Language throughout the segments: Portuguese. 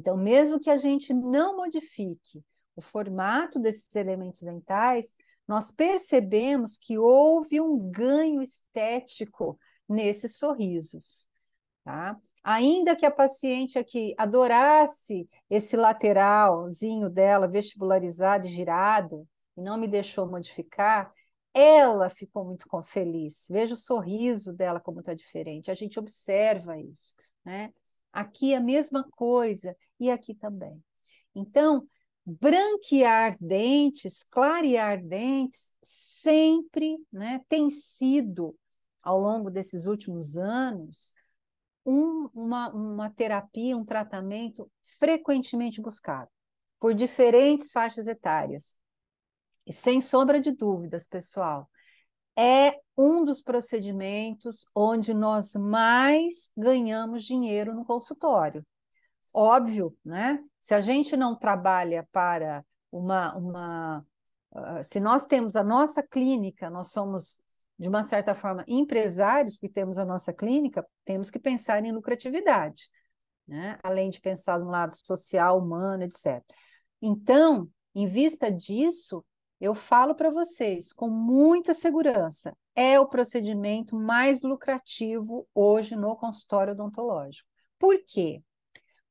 Então, mesmo que a gente não modifique o formato desses elementos dentais, nós percebemos que houve um ganho estético nesses sorrisos, tá? Ainda que a paciente aqui adorasse esse lateralzinho dela vestibularizado e girado, e não me deixou modificar, ela ficou muito feliz. Veja o sorriso dela como está diferente. A gente observa isso, né? Aqui é a mesma coisa e aqui também. Então, branquear dentes, clarear dentes, sempre né, tem sido, ao longo desses últimos anos, um, uma, uma terapia, um tratamento frequentemente buscado por diferentes faixas etárias. E sem sombra de dúvidas, pessoal, é um dos procedimentos onde nós mais ganhamos dinheiro no consultório. Óbvio, né? Se a gente não trabalha para uma. uma uh, se nós temos a nossa clínica, nós somos, de uma certa forma, empresários, porque temos a nossa clínica, temos que pensar em lucratividade, né? além de pensar no lado social, humano, etc. Então, em vista disso, eu falo para vocês com muita segurança, é o procedimento mais lucrativo hoje no consultório odontológico. Por quê?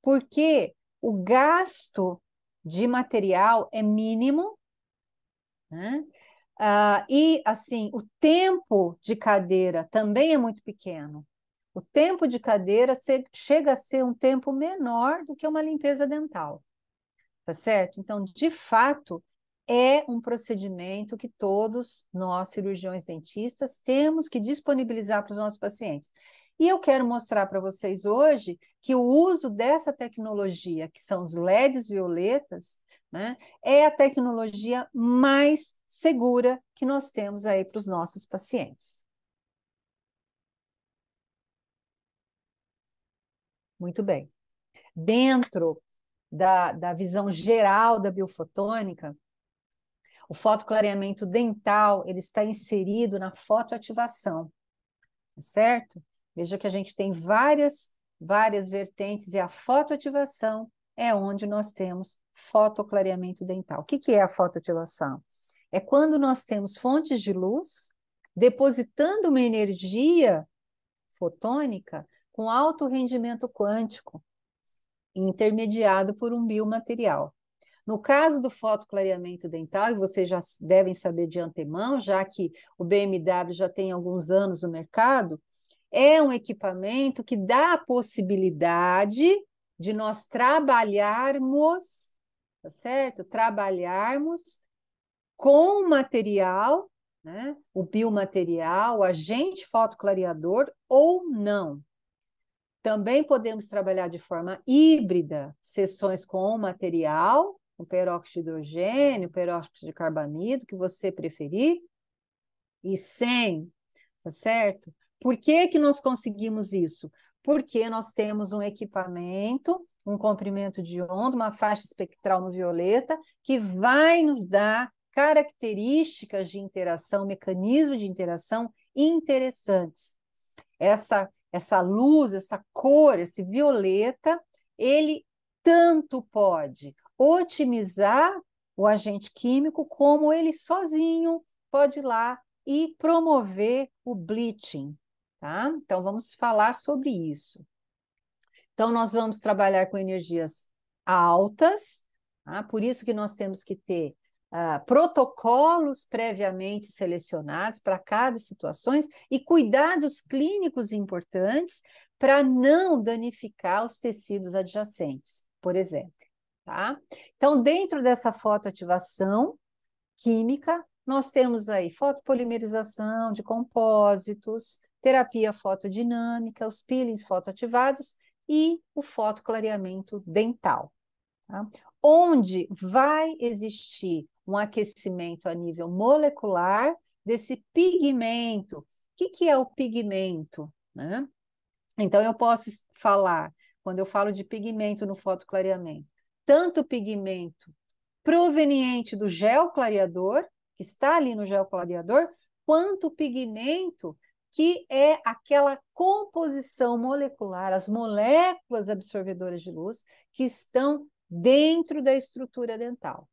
Porque o gasto de material é mínimo, né? Ah, e assim, o tempo de cadeira também é muito pequeno. O tempo de cadeira chega a ser um tempo menor do que uma limpeza dental, tá certo? Então, de fato, é um procedimento que todos nós, cirurgiões dentistas, temos que disponibilizar para os nossos pacientes. E eu quero mostrar para vocês hoje que o uso dessa tecnologia, que são os LEDs violetas, né, é a tecnologia mais segura que nós temos aí para os nossos pacientes. Muito bem. Dentro da, da visão geral da biofotônica, o fotoclareamento dental, ele está inserido na fotoativação, tá certo? Veja que a gente tem várias, várias vertentes e a fotoativação é onde nós temos fotoclareamento dental. O que, que é a fotoativação? É quando nós temos fontes de luz depositando uma energia fotônica com alto rendimento quântico, intermediado por um biomaterial. No caso do fotoclareamento dental, e vocês já devem saber de antemão, já que o BMW já tem alguns anos no mercado, é um equipamento que dá a possibilidade de nós trabalharmos, tá certo? Trabalharmos com o material, né? o biomaterial, o agente fotoclareador ou não. Também podemos trabalhar de forma híbrida, sessões com o material com peróxido de hidrogênio, peróxido de carbamido, que você preferir, e sem, tá certo? Por que, que nós conseguimos isso? Porque nós temos um equipamento, um comprimento de onda, uma faixa espectral no violeta, que vai nos dar características de interação, mecanismos de interação interessantes. Essa, essa luz, essa cor, esse violeta, ele tanto pode otimizar o agente químico, como ele sozinho pode ir lá e promover o bleaching, tá? Então vamos falar sobre isso. Então nós vamos trabalhar com energias altas, tá? por isso que nós temos que ter Uh, protocolos previamente selecionados para cada situações e cuidados clínicos importantes para não danificar os tecidos adjacentes, por exemplo tá? Então, dentro dessa fotoativação química, nós temos aí fotopolimerização de compósitos, terapia fotodinâmica, os peelings fotoativados e o fotoclareamento dental. Tá? Onde vai existir um aquecimento a nível molecular desse pigmento. O que, que é o pigmento? Né? Então, eu posso falar, quando eu falo de pigmento no fotoclareamento, tanto pigmento proveniente do gel clareador, que está ali no gel clareador, quanto o pigmento que é aquela composição molecular, as moléculas absorvedoras de luz que estão dentro da estrutura dental.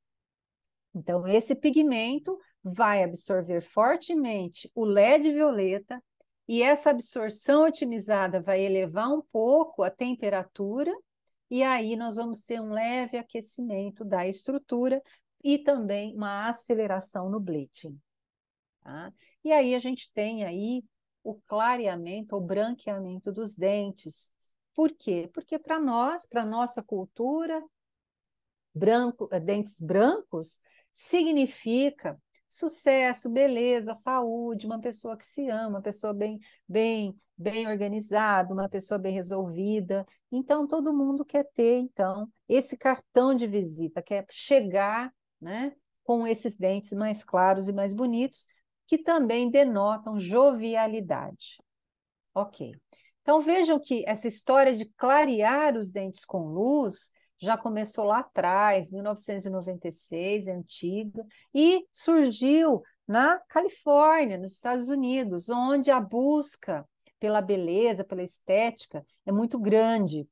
Então, esse pigmento vai absorver fortemente o LED violeta e essa absorção otimizada vai elevar um pouco a temperatura e aí nós vamos ter um leve aquecimento da estrutura e também uma aceleração no bleaching. Tá? E aí a gente tem aí o clareamento ou branqueamento dos dentes. Por quê? Porque para nós, para nossa cultura, branco, eh, dentes brancos significa sucesso, beleza, saúde, uma pessoa que se ama, uma pessoa bem, bem, bem organizada, uma pessoa bem resolvida. Então todo mundo quer ter então esse cartão de visita, quer chegar, né, com esses dentes mais claros e mais bonitos, que também denotam jovialidade. OK. Então vejam que essa história de clarear os dentes com luz já começou lá atrás, 1996, é antiga, e surgiu na Califórnia, nos Estados Unidos, onde a busca pela beleza, pela estética é muito grande.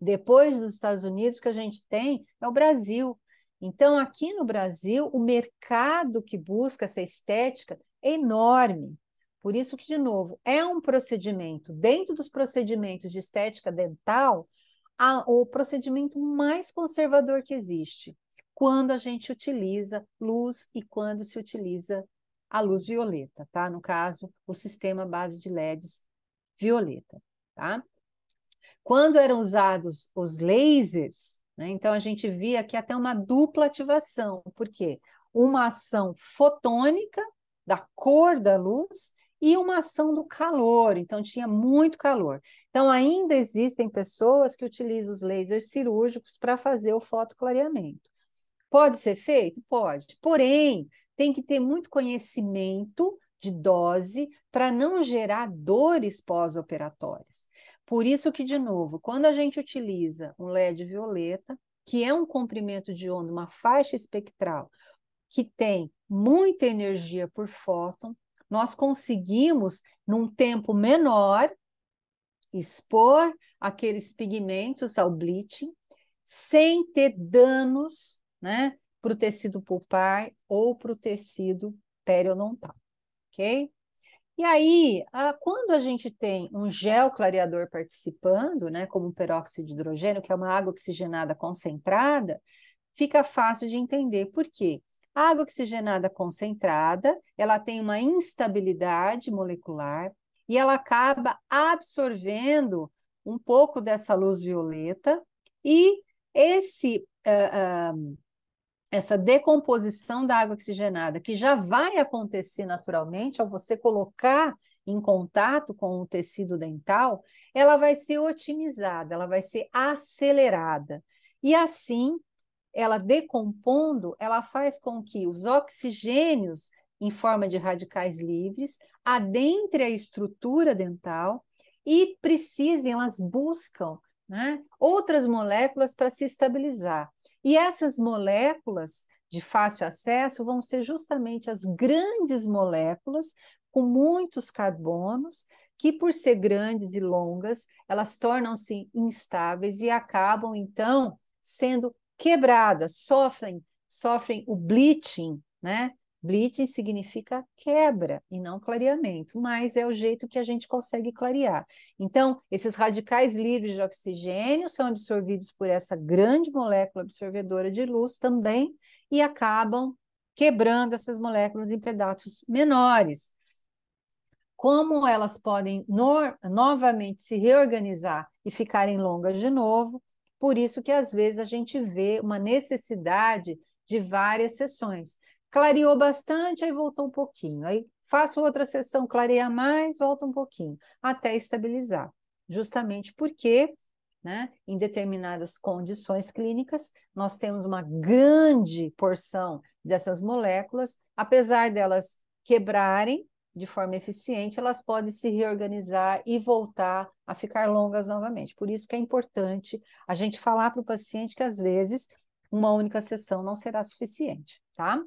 Depois dos Estados Unidos, que a gente tem é o Brasil. Então, aqui no Brasil, o mercado que busca essa estética é enorme. Por isso que, de novo, é um procedimento. Dentro dos procedimentos de estética dental, a, o procedimento mais conservador que existe, quando a gente utiliza luz e quando se utiliza a luz violeta, tá? No caso, o sistema base de LEDs violeta, tá? Quando eram usados os lasers, né, então a gente via que até uma dupla ativação, porque uma ação fotônica da cor da luz e uma ação do calor, então tinha muito calor. Então ainda existem pessoas que utilizam os lasers cirúrgicos para fazer o fotoclareamento. Pode ser feito? Pode. Porém, tem que ter muito conhecimento de dose para não gerar dores pós-operatórias. Por isso que, de novo, quando a gente utiliza um LED violeta, que é um comprimento de onda, uma faixa espectral que tem muita energia por fóton, nós conseguimos, num tempo menor, expor aqueles pigmentos ao bleaching sem ter danos né, para o tecido pulpar ou para o tecido periodontal, ok? E aí, a, quando a gente tem um gel clareador participando, né, como o peróxido de hidrogênio, que é uma água oxigenada concentrada, fica fácil de entender por quê? A água oxigenada concentrada, ela tem uma instabilidade molecular e ela acaba absorvendo um pouco dessa luz violeta e esse uh, uh, essa decomposição da água oxigenada, que já vai acontecer naturalmente ao você colocar em contato com o tecido dental, ela vai ser otimizada, ela vai ser acelerada. E assim, ela decompondo, ela faz com que os oxigênios, em forma de radicais livres, adentre a estrutura dental e precisem, elas buscam né, outras moléculas para se estabilizar. E essas moléculas de fácil acesso vão ser justamente as grandes moléculas com muitos carbonos, que por ser grandes e longas, elas tornam-se instáveis e acabam então sendo quebradas, sofrem, sofrem o bleaching, né? Bleaching significa quebra e não clareamento, mas é o jeito que a gente consegue clarear. Então, esses radicais livres de oxigênio são absorvidos por essa grande molécula absorvedora de luz também e acabam quebrando essas moléculas em pedaços menores. Como elas podem no novamente se reorganizar e ficarem longas de novo, por isso que às vezes a gente vê uma necessidade de várias sessões. Clareou bastante, aí voltou um pouquinho. Aí faço outra sessão, clareia mais, volta um pouquinho, até estabilizar. Justamente porque, né, em determinadas condições clínicas, nós temos uma grande porção dessas moléculas, apesar delas quebrarem de forma eficiente, elas podem se reorganizar e voltar a ficar longas novamente. Por isso que é importante a gente falar para o paciente que às vezes uma única sessão não será suficiente, tá?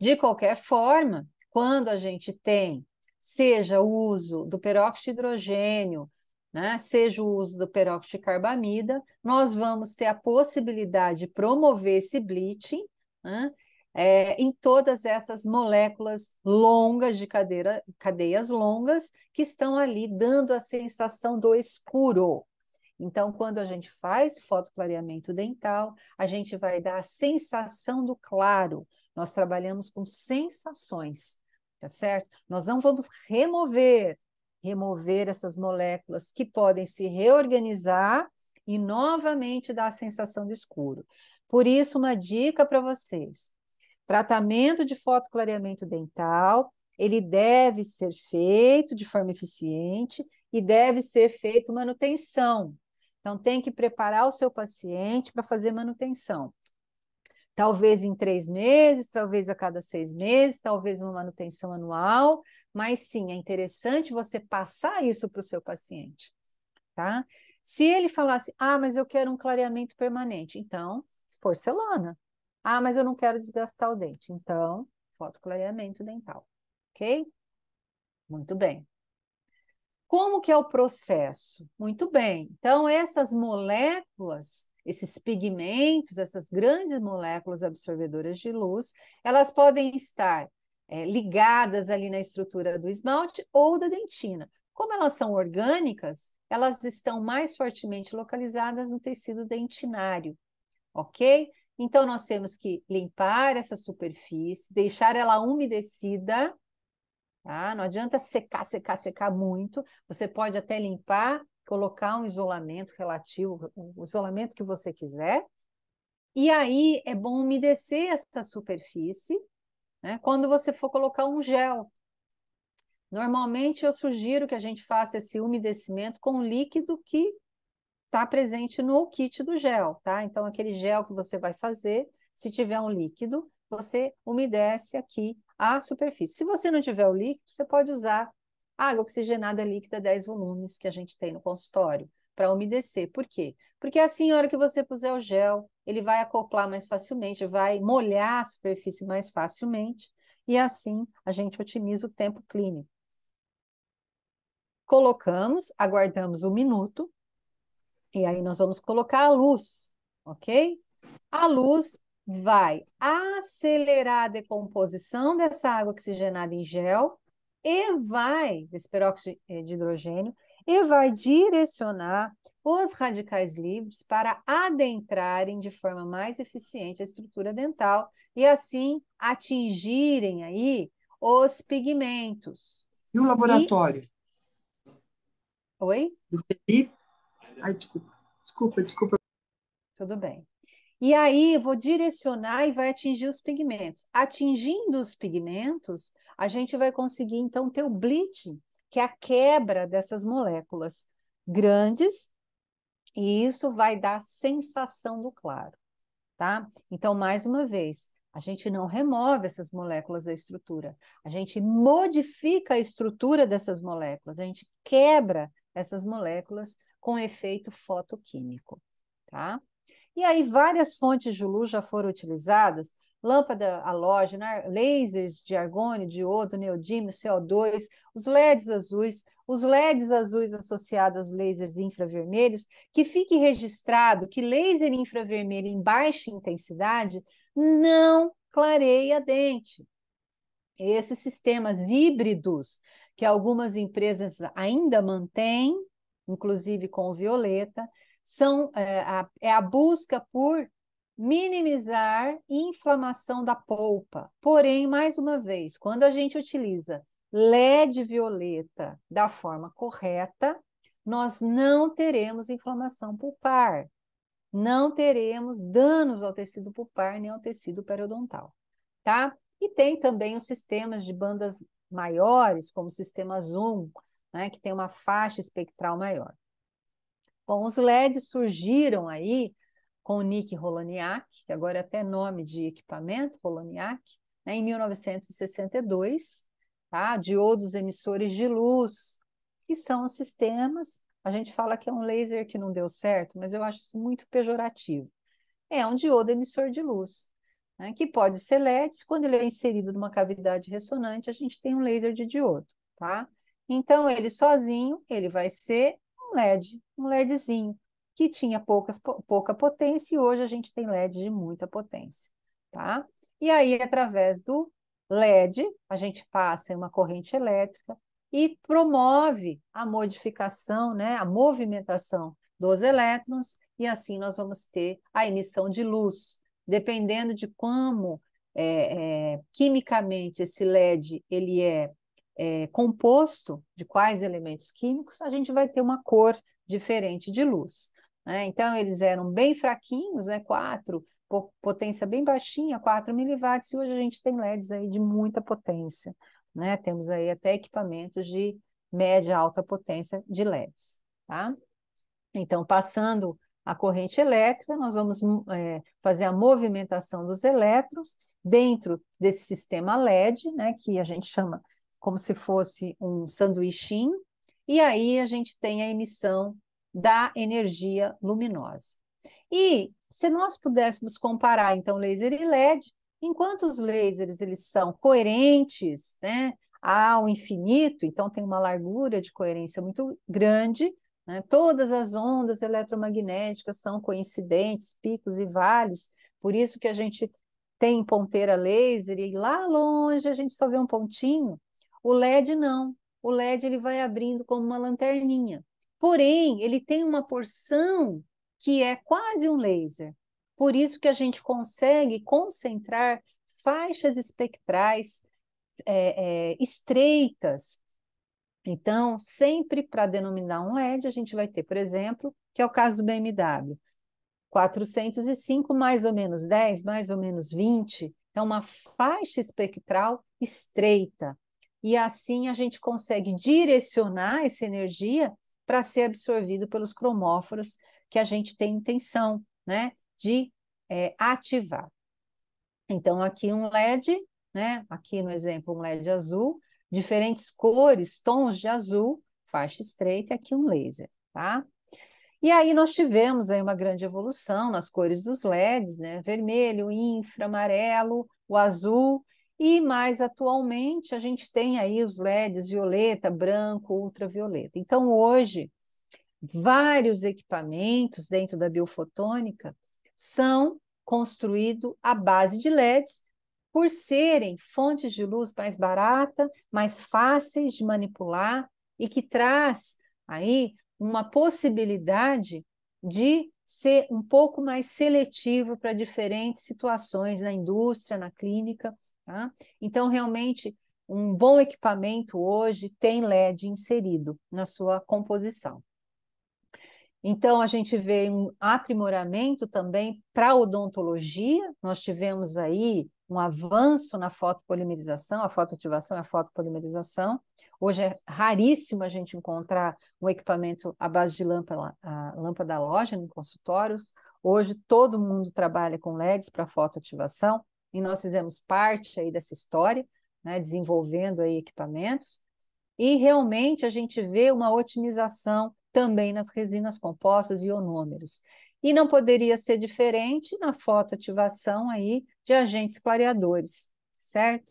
De qualquer forma, quando a gente tem, seja o uso do peróxido de hidrogênio, né, seja o uso do peróxido de carbamida, nós vamos ter a possibilidade de promover esse bleaching né, é, em todas essas moléculas longas de cadeira, cadeias longas que estão ali dando a sensação do escuro. Então, quando a gente faz fotoclareamento dental, a gente vai dar a sensação do claro. Nós trabalhamos com sensações, tá certo? Nós não vamos remover, remover essas moléculas que podem se reorganizar e novamente dar a sensação do escuro. Por isso, uma dica para vocês: Tratamento de fotoclareamento dental, ele deve ser feito de forma eficiente e deve ser feito manutenção. Então, tem que preparar o seu paciente para fazer manutenção. Talvez em três meses, talvez a cada seis meses, talvez uma manutenção anual, mas sim, é interessante você passar isso para o seu paciente, tá? Se ele falasse, ah, mas eu quero um clareamento permanente, então, porcelana. Ah, mas eu não quero desgastar o dente. Então, fotoclareamento dental. Ok? Muito bem. Como que é o processo? Muito bem. Então, essas moléculas, esses pigmentos, essas grandes moléculas absorvedoras de luz, elas podem estar é, ligadas ali na estrutura do esmalte ou da dentina. Como elas são orgânicas, elas estão mais fortemente localizadas no tecido dentinário, ok? Então, nós temos que limpar essa superfície, deixar ela umedecida, tá? Não adianta secar, secar, secar muito. Você pode até limpar, colocar um isolamento relativo, o isolamento que você quiser. E aí é bom umedecer essa superfície, né? Quando você for colocar um gel. Normalmente eu sugiro que a gente faça esse umedecimento com líquido que está presente no kit do gel, tá? Então, aquele gel que você vai fazer, se tiver um líquido, você umedece aqui a superfície. Se você não tiver o líquido, você pode usar água oxigenada líquida 10 volumes que a gente tem no consultório para umedecer. Por quê? Porque é assim, na hora que você puser o gel, ele vai acoplar mais facilmente, vai molhar a superfície mais facilmente e assim a gente otimiza o tempo clínico. Colocamos, aguardamos um minuto e aí nós vamos colocar a luz, ok? A luz vai acelerar a decomposição dessa água oxigenada em gel e vai, desse peróxido de hidrogênio, e vai direcionar os radicais livres para adentrarem de forma mais eficiente a estrutura dental e assim atingirem aí os pigmentos. E o laboratório? E... Oi? Do Felipe? Ai, desculpa. Desculpa, desculpa. Tudo bem. E aí eu vou direcionar e vai atingir os pigmentos. Atingindo os pigmentos, a gente vai conseguir então ter o bleaching, que é a quebra dessas moléculas grandes, e isso vai dar a sensação do claro, tá? Então, mais uma vez, a gente não remove essas moléculas da estrutura, a gente modifica a estrutura dessas moléculas, a gente quebra essas moléculas com efeito fotoquímico, tá? E aí várias fontes de luz já foram utilizadas, lâmpada halógena, né? lasers de argônio, diodo, neodímio, CO2, os LEDs azuis, os LEDs azuis associados a lasers infravermelhos, que fique registrado que laser infravermelho em baixa intensidade não clareia dente. Esses sistemas híbridos que algumas empresas ainda mantêm, inclusive com o Violeta, são, é, a, é a busca por minimizar inflamação da polpa. Porém, mais uma vez, quando a gente utiliza LED violeta da forma correta, nós não teremos inflamação pulpar, não teremos danos ao tecido pulpar nem ao tecido periodontal, tá? E tem também os sistemas de bandas maiores, como o sistema Zoom, né, que tem uma faixa espectral maior. Bom, os LEDs surgiram aí com o Nick Roloniak, que agora é até nome de equipamento, Roloniak, né, em 1962, tá? diodos emissores de luz, que são os sistemas. A gente fala que é um laser que não deu certo, mas eu acho isso muito pejorativo. É um diodo emissor de luz, né, que pode ser LED, quando ele é inserido numa cavidade ressonante, a gente tem um laser de diodo, tá? Então, ele sozinho, ele vai ser um LED, um LEDzinho, que tinha poucas, pouca potência e hoje a gente tem LED de muita potência, tá? E aí, através do LED, a gente passa em uma corrente elétrica e promove a modificação, né, a movimentação dos elétrons, e assim nós vamos ter a emissão de luz. Dependendo de como é, é, quimicamente esse LED ele é é, composto de quais elementos químicos, a gente vai ter uma cor diferente de luz. Né? Então, eles eram bem fraquinhos, né? quatro potência bem baixinha, 4 miliwatts, e hoje a gente tem LEDs aí de muita potência. Né? Temos aí até equipamentos de média alta potência de LEDs. Tá? Então, passando a corrente elétrica, nós vamos é, fazer a movimentação dos elétrons dentro desse sistema LED, né, que a gente chama como se fosse um sanduichinho, e aí a gente tem a emissão da energia luminosa. E se nós pudéssemos comparar então laser e LED, enquanto os lasers eles são coerentes, né, ao infinito, então tem uma largura de coerência muito grande, né, todas as ondas eletromagnéticas são coincidentes, picos e vales, por isso que a gente tem ponteira laser e lá longe a gente só vê um pontinho. O LED não. O LED ele vai abrindo como uma lanterninha. Porém, ele tem uma porção que é quase um laser. Por isso que a gente consegue concentrar faixas espectrais é, é, estreitas. Então, sempre para denominar um LED, a gente vai ter, por exemplo, que é o caso do BMW, 405 mais ou menos 10, mais ou menos 20, é uma faixa espectral estreita e assim a gente consegue direcionar essa energia para ser absorvido pelos cromóforos que a gente tem intenção né, de é, ativar. Então, aqui um LED, né, aqui no exemplo, um LED azul, diferentes cores, tons de azul, faixa estreita, e aqui um laser, tá? E aí nós tivemos aí uma grande evolução nas cores dos LEDs, né? Vermelho, infra, amarelo, o azul, e mais atualmente, a gente tem aí os LEDs violeta, branco, ultravioleta. Então, hoje, vários equipamentos dentro da biofotônica são construídos à base de LEDs, por serem fontes de luz mais barata, mais fáceis de manipular e que traz aí uma possibilidade de ser um pouco mais seletivo para diferentes situações na indústria, na clínica Tá? Então, realmente, um bom equipamento hoje tem LED inserido na sua composição. Então, a gente vê um aprimoramento também para odontologia. Nós tivemos aí um avanço na fotopolimerização, a fotoativação e a fotopolimerização. Hoje é raríssimo a gente encontrar um equipamento à base de lâmpada, lâmpada loja em consultórios. Hoje todo mundo trabalha com LEDs para fotoativação, e nós fizemos parte aí dessa história, né, desenvolvendo aí equipamentos, e realmente a gente vê uma otimização também nas resinas compostas e onômeros. E não poderia ser diferente na fotoativação aí de agentes clareadores, certo?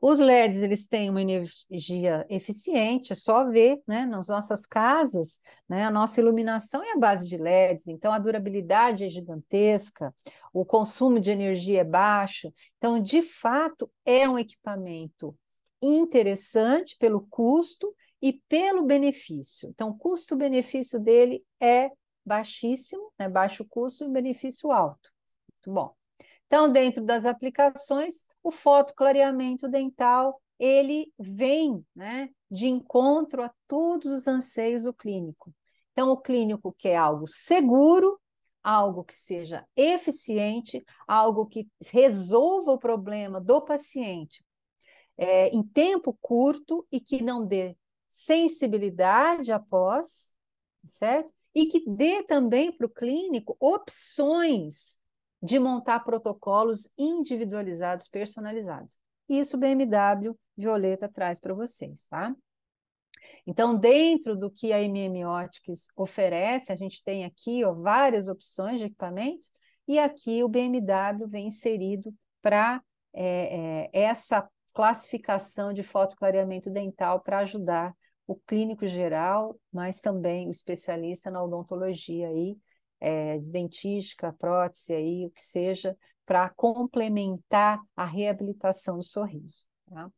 Os LEDs eles têm uma energia eficiente, é só ver, né? Nas nossas casas, né? A nossa iluminação é a base de LEDs, então a durabilidade é gigantesca, o consumo de energia é baixo. Então, de fato, é um equipamento interessante pelo custo e pelo benefício. Então, o custo-benefício dele é baixíssimo, né? baixo custo e benefício alto. Muito bom. Então, dentro das aplicações, o fotoclareamento dental, ele vem né, de encontro a todos os anseios do clínico. Então, o clínico quer algo seguro, algo que seja eficiente, algo que resolva o problema do paciente é, em tempo curto e que não dê sensibilidade após, certo? E que dê também para o clínico opções de montar protocolos individualizados, personalizados. Isso o BMW Violeta traz para vocês, tá? Então, dentro do que a MMOtics oferece, a gente tem aqui ó, várias opções de equipamento, e aqui o BMW vem inserido para é, é, essa classificação de fotoclareamento dental para ajudar o clínico geral, mas também o especialista na odontologia aí, é, de dentística, prótese, aí, o que seja, para complementar a reabilitação do sorriso. Tá?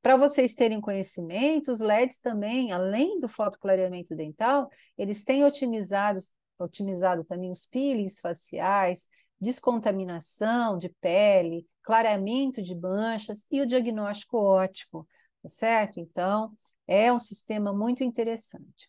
Para vocês terem conhecimento, os LEDs também, além do fotoclareamento dental, eles têm otimizado, otimizado também os peelings faciais, descontaminação de pele, clareamento de manchas e o diagnóstico óptico, tá certo? Então, é um sistema muito interessante.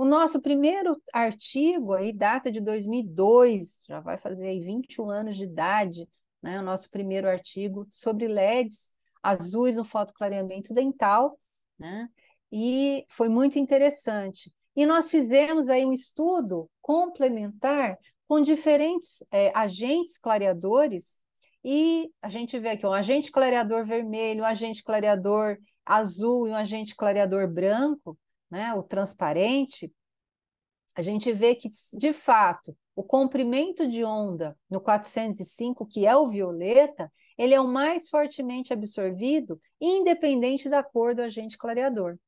O nosso primeiro artigo aí data de 2002, já vai fazer aí 21 anos de idade, né? O nosso primeiro artigo sobre LEDs azuis no fotoclareamento dental, né? E foi muito interessante. E nós fizemos aí um estudo complementar com diferentes é, agentes clareadores e a gente vê aqui um agente clareador vermelho, um agente clareador azul e um agente clareador branco né, o transparente, a gente vê que, de fato, o comprimento de onda no 405, que é o violeta, ele é o mais fortemente absorvido, independente da cor do agente clareador.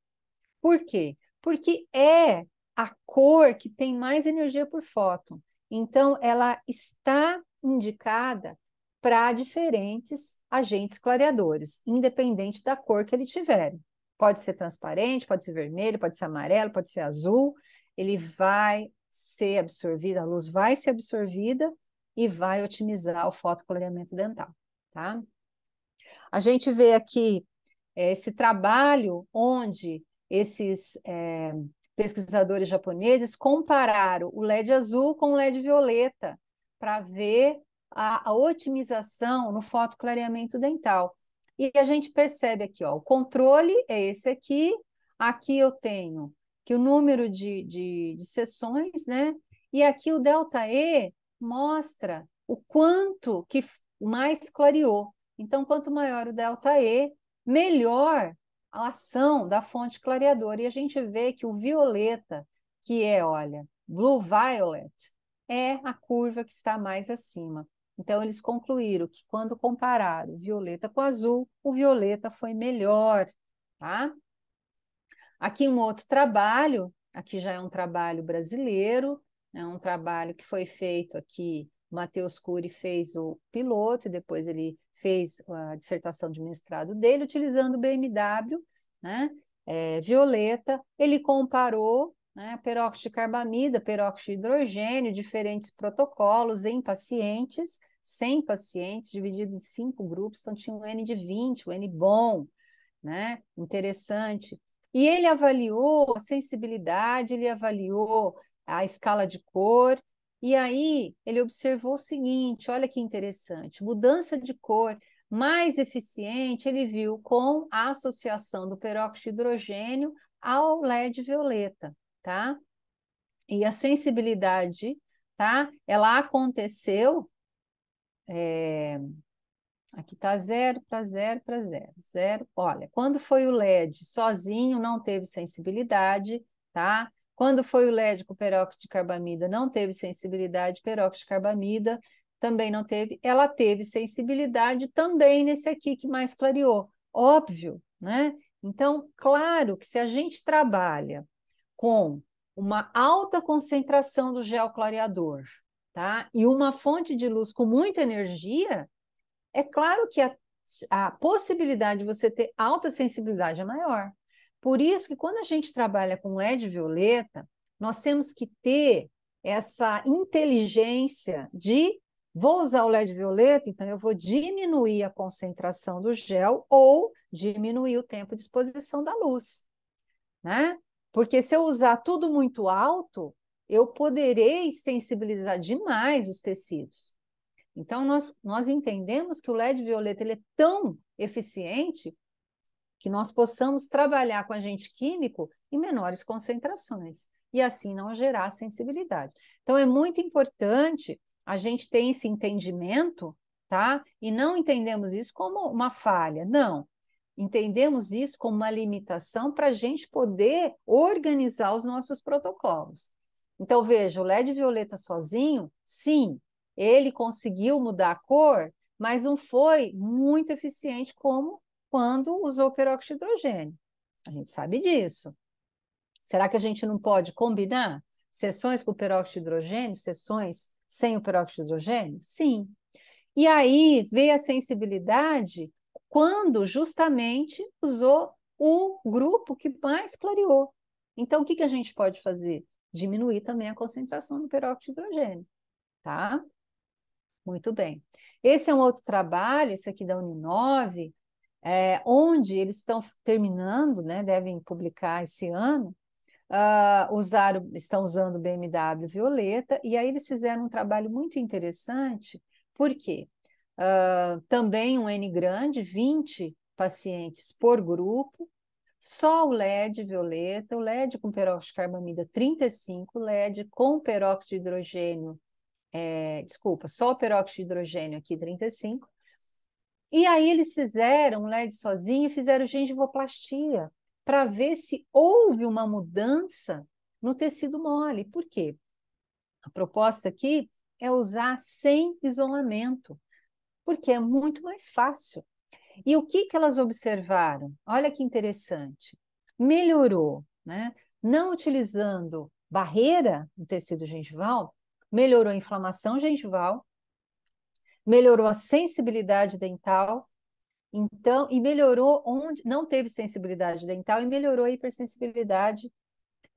Por quê? Porque é a cor que tem mais energia por fóton. Então, ela está indicada para diferentes agentes clareadores, independente da cor que ele tiver. Pode ser transparente, pode ser vermelho, pode ser amarelo, pode ser azul. Ele vai ser absorvido, a luz vai ser absorvida e vai otimizar o fotoclareamento dental, tá? A gente vê aqui é, esse trabalho onde esses é, pesquisadores japoneses compararam o LED azul com o LED violeta para ver a, a, otimização no fotoclareamento dental. E a gente percebe aqui, ó, o controle é esse aqui, aqui eu tenho que o número de, de, de sessões, né? E aqui o delta E mostra o quanto que mais clareou. Então, quanto maior o delta E, melhor a ação da fonte clareadora. E a gente vê que o violeta, que é, olha, blue violet, é a curva que está mais acima. Então, eles concluíram que quando compararam violeta com azul, o violeta foi melhor, tá? Aqui um outro trabalho, aqui já é um trabalho brasileiro, é um trabalho que foi feito aqui, Matheus Cury fez o piloto, e depois ele fez a dissertação de mestrado dele, utilizando o BMW, né? É, violeta, ele comparou né, peróxido de carbamida, peróxido de hidrogênio, diferentes protocolos em pacientes, 100 pacientes dividido em cinco grupos, então tinha um N de 20, um N bom, né? Interessante. E ele avaliou a sensibilidade, ele avaliou a escala de cor, e aí ele observou o seguinte: olha que interessante, mudança de cor mais eficiente ele viu com a associação do peróxido de hidrogênio ao LED violeta, tá? E a sensibilidade, tá? Ela aconteceu é, aqui está zero para zero para zero, zero. Olha, quando foi o LED sozinho, não teve sensibilidade, tá? Quando foi o LED com peróxido de carbamida, não teve sensibilidade, peróxido de carbamida também não teve. Ela teve sensibilidade também nesse aqui que mais clareou, óbvio, né? Então, claro que se a gente trabalha com uma alta concentração do gel clareador, tá? E uma fonte de luz com muita energia, é claro que a, a possibilidade de você ter alta sensibilidade é maior. Por isso que quando a gente trabalha com LED violeta, nós temos que ter essa inteligência de vou usar o LED violeta, então eu vou diminuir a concentração do gel ou diminuir o tempo de exposição da luz, né? Porque se eu usar tudo muito alto, eu poderei sensibilizar demais os tecidos. Então, nós, nós entendemos que o LED violeta ele é tão eficiente que nós possamos trabalhar com agente químico em menores concentrações e assim não gerar sensibilidade. Então, é muito importante a gente ter esse entendimento, tá? E não entendemos isso como uma falha, não. Entendemos isso como uma limitação para a gente poder organizar os nossos protocolos. Então, veja, o LED violeta sozinho, sim, ele conseguiu mudar a cor, mas não foi muito eficiente como quando usou peróxido de hidrogênio. A gente sabe disso. Será que a gente não pode combinar sessões com peróxido de hidrogênio, sessões sem o peróxido de hidrogênio? Sim. E aí veio a sensibilidade quando justamente usou o grupo que mais clareou. Então, o que, que a gente pode fazer? diminuir também a concentração do peróxido de hidrogênio, tá? Muito bem. Esse é um outro trabalho, esse aqui da Uninove, é, onde eles estão terminando, né, devem publicar esse ano, uh, usaram, estão usando o BMW Violeta, e aí eles fizeram um trabalho muito interessante, por quê? Uh, também um N grande, 20 pacientes por grupo, só o LED violeta, o LED com peróxido de carbamida 35, LED com peróxido de hidrogênio, é, desculpa, só o peróxido de hidrogênio aqui 35. E aí eles fizeram um LED sozinho e fizeram gengivoplastia para ver se houve uma mudança no tecido mole. Por quê? A proposta aqui é usar sem isolamento, porque é muito mais fácil. E o que, que elas observaram? Olha que interessante. Melhorou, né? Não utilizando barreira no tecido gengival, melhorou a inflamação gengival, melhorou a sensibilidade dental, então, e melhorou onde não teve sensibilidade dental e melhorou a hipersensibilidade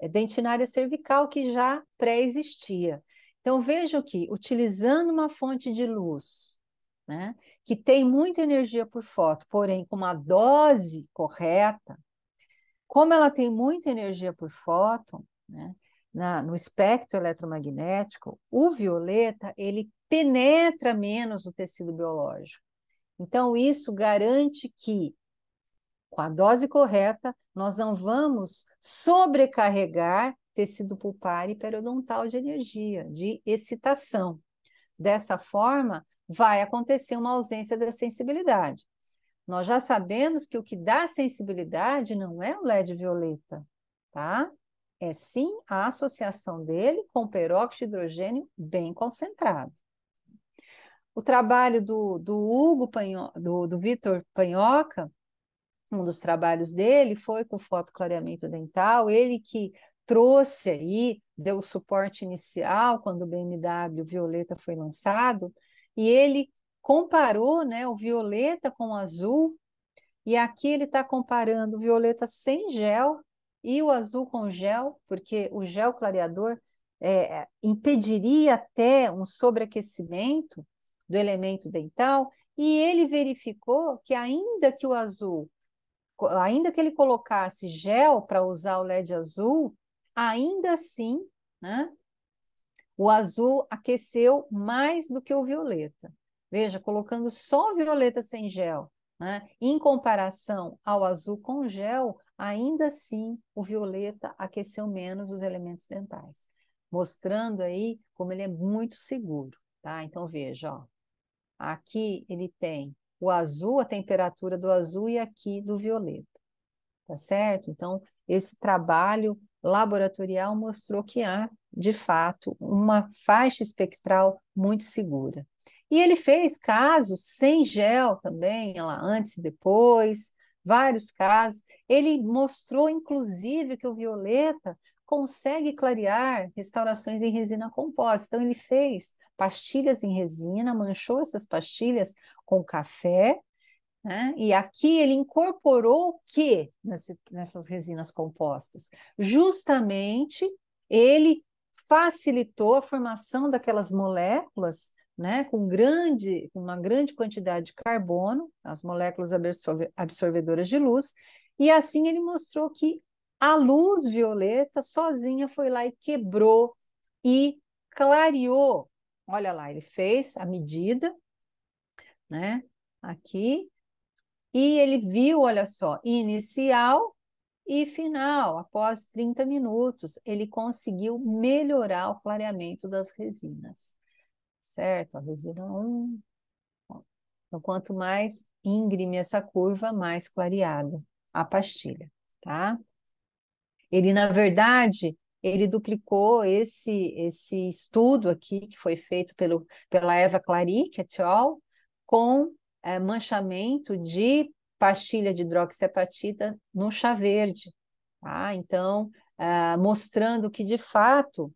eh, dentinária cervical que já pré-existia. Então, vejo que utilizando uma fonte de luz né? que tem muita energia por foto, porém, com uma dose correta, como ela tem muita energia por foto, né? Na, no espectro eletromagnético, o violeta ele penetra menos o tecido biológico. Então, isso garante que, com a dose correta, nós não vamos sobrecarregar tecido pulpar e periodontal de energia, de excitação. Dessa forma, vai acontecer uma ausência da sensibilidade. Nós já sabemos que o que dá sensibilidade não é o LED violeta, tá? É sim a associação dele com peróxido de hidrogênio bem concentrado. O trabalho do, do Hugo Panho, do, do Vitor Panhoca, um dos trabalhos dele foi com fotoclareamento dental, ele que trouxe aí, deu o suporte inicial quando o BMW Violeta foi lançado, e ele comparou né, o violeta com o azul, e aqui ele está comparando o violeta sem gel e o azul com gel, porque o gel clareador é, é, impediria até um sobreaquecimento do elemento dental, e ele verificou que ainda que o azul, ainda que ele colocasse gel para usar o LED azul, ainda assim, né, o azul aqueceu mais do que o violeta. Veja, colocando só violeta sem gel, né? em comparação ao azul com gel, ainda assim o violeta aqueceu menos os elementos dentais, mostrando aí como ele é muito seguro. Tá? Então veja, ó, aqui ele tem o azul, a temperatura do azul e aqui do violeta, tá certo? Então esse trabalho laboratorial mostrou que há, de fato, uma faixa espectral muito segura. E ele fez casos sem gel também, ela antes e depois, vários casos. Ele mostrou, inclusive, que o violeta consegue clarear restaurações em resina composta. Então, ele fez pastilhas em resina, manchou essas pastilhas com café né? E aqui ele incorporou o que nessas resinas compostas? Justamente ele facilitou a formação daquelas moléculas né, com grande, uma grande quantidade de carbono, as moléculas absorvedoras de luz, e assim ele mostrou que a luz violeta sozinha foi lá e quebrou e clareou. Olha lá, ele fez a medida, né? Aqui e ele viu, olha só, inicial e final. Após 30 minutos, ele conseguiu melhorar o clareamento das resinas. Certo? A resina 1. Então, quanto mais íngreme essa curva, mais clareada a pastilha, tá? Ele, na verdade, ele duplicou esse, esse estudo aqui, que foi feito pelo, pela Eva Claric et al., com é, manchamento de pastilha de hidroxiapatita no chá verde. Tá? Então, é, mostrando que, de fato,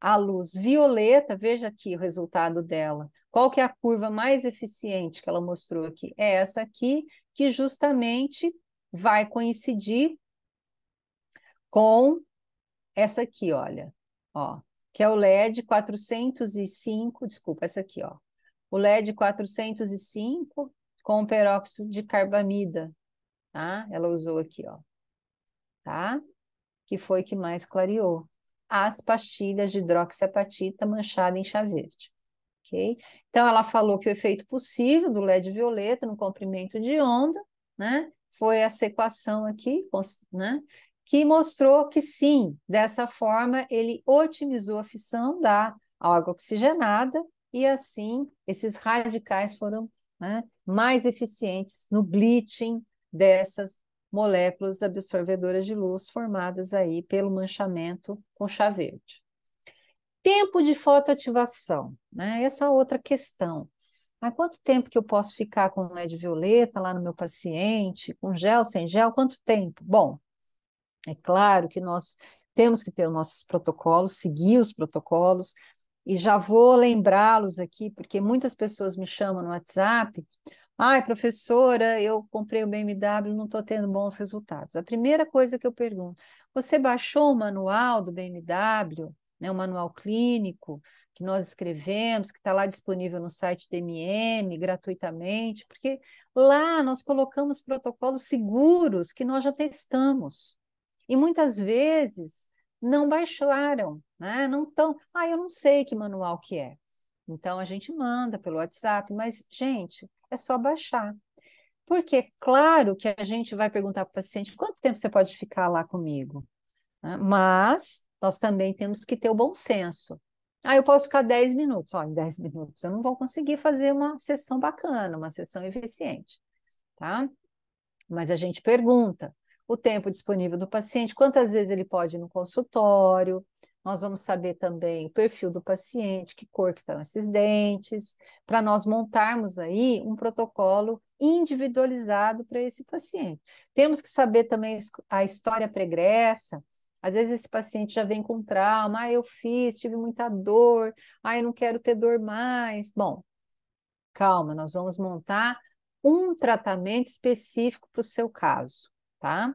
a luz violeta, veja aqui o resultado dela. Qual que é a curva mais eficiente que ela mostrou aqui? É essa aqui, que justamente vai coincidir com essa aqui, olha, ó, que é o LED 405, desculpa, essa aqui, ó, o LED 405 com peróxido de carbamida, tá? Ela usou aqui, ó, tá? Que foi que mais clareou. As pastilhas de hidroxiapatita manchada em chá verde, ok? Então, ela falou que o efeito possível do LED violeta no comprimento de onda, né? Foi essa equação aqui, né? Que mostrou que sim, dessa forma ele otimizou a fissão da água oxigenada e assim esses radicais foram né, mais eficientes no bleaching dessas moléculas absorvedoras de luz formadas aí pelo manchamento com chá verde. Tempo de fotoativação, né? Essa é outra questão. Mas quanto tempo que eu posso ficar com LED violeta lá no meu paciente, com gel, sem gel? Quanto tempo? Bom, é claro que nós temos que ter os nossos protocolos, seguir os protocolos, e já vou lembrá-los aqui, porque muitas pessoas me chamam no WhatsApp. Ai, professora, eu comprei o BMW, não estou tendo bons resultados. A primeira coisa que eu pergunto: você baixou o manual do BMW, né, o manual clínico que nós escrevemos, que está lá disponível no site DMM gratuitamente, porque lá nós colocamos protocolos seguros que nós já testamos. E muitas vezes não baixaram, né? Não estão. Ah, eu não sei que manual que é. Então a gente manda pelo WhatsApp, mas gente, é só baixar. Porque é claro que a gente vai perguntar para o paciente quanto tempo você pode ficar lá comigo. Né? Mas nós também temos que ter o bom senso. Ah, eu posso ficar 10 minutos. Olha, em 10 minutos eu não vou conseguir fazer uma sessão bacana, uma sessão eficiente, tá? Mas a gente pergunta, o tempo disponível do paciente, quantas vezes ele pode ir no consultório. Nós vamos saber também o perfil do paciente, que cor que estão esses dentes, para nós montarmos aí um protocolo individualizado para esse paciente. Temos que saber também a história pregressa, às vezes esse paciente já vem com trauma, ah, eu fiz, tive muita dor, ah, eu não quero ter dor mais. Bom, calma, nós vamos montar um tratamento específico para o seu caso tá?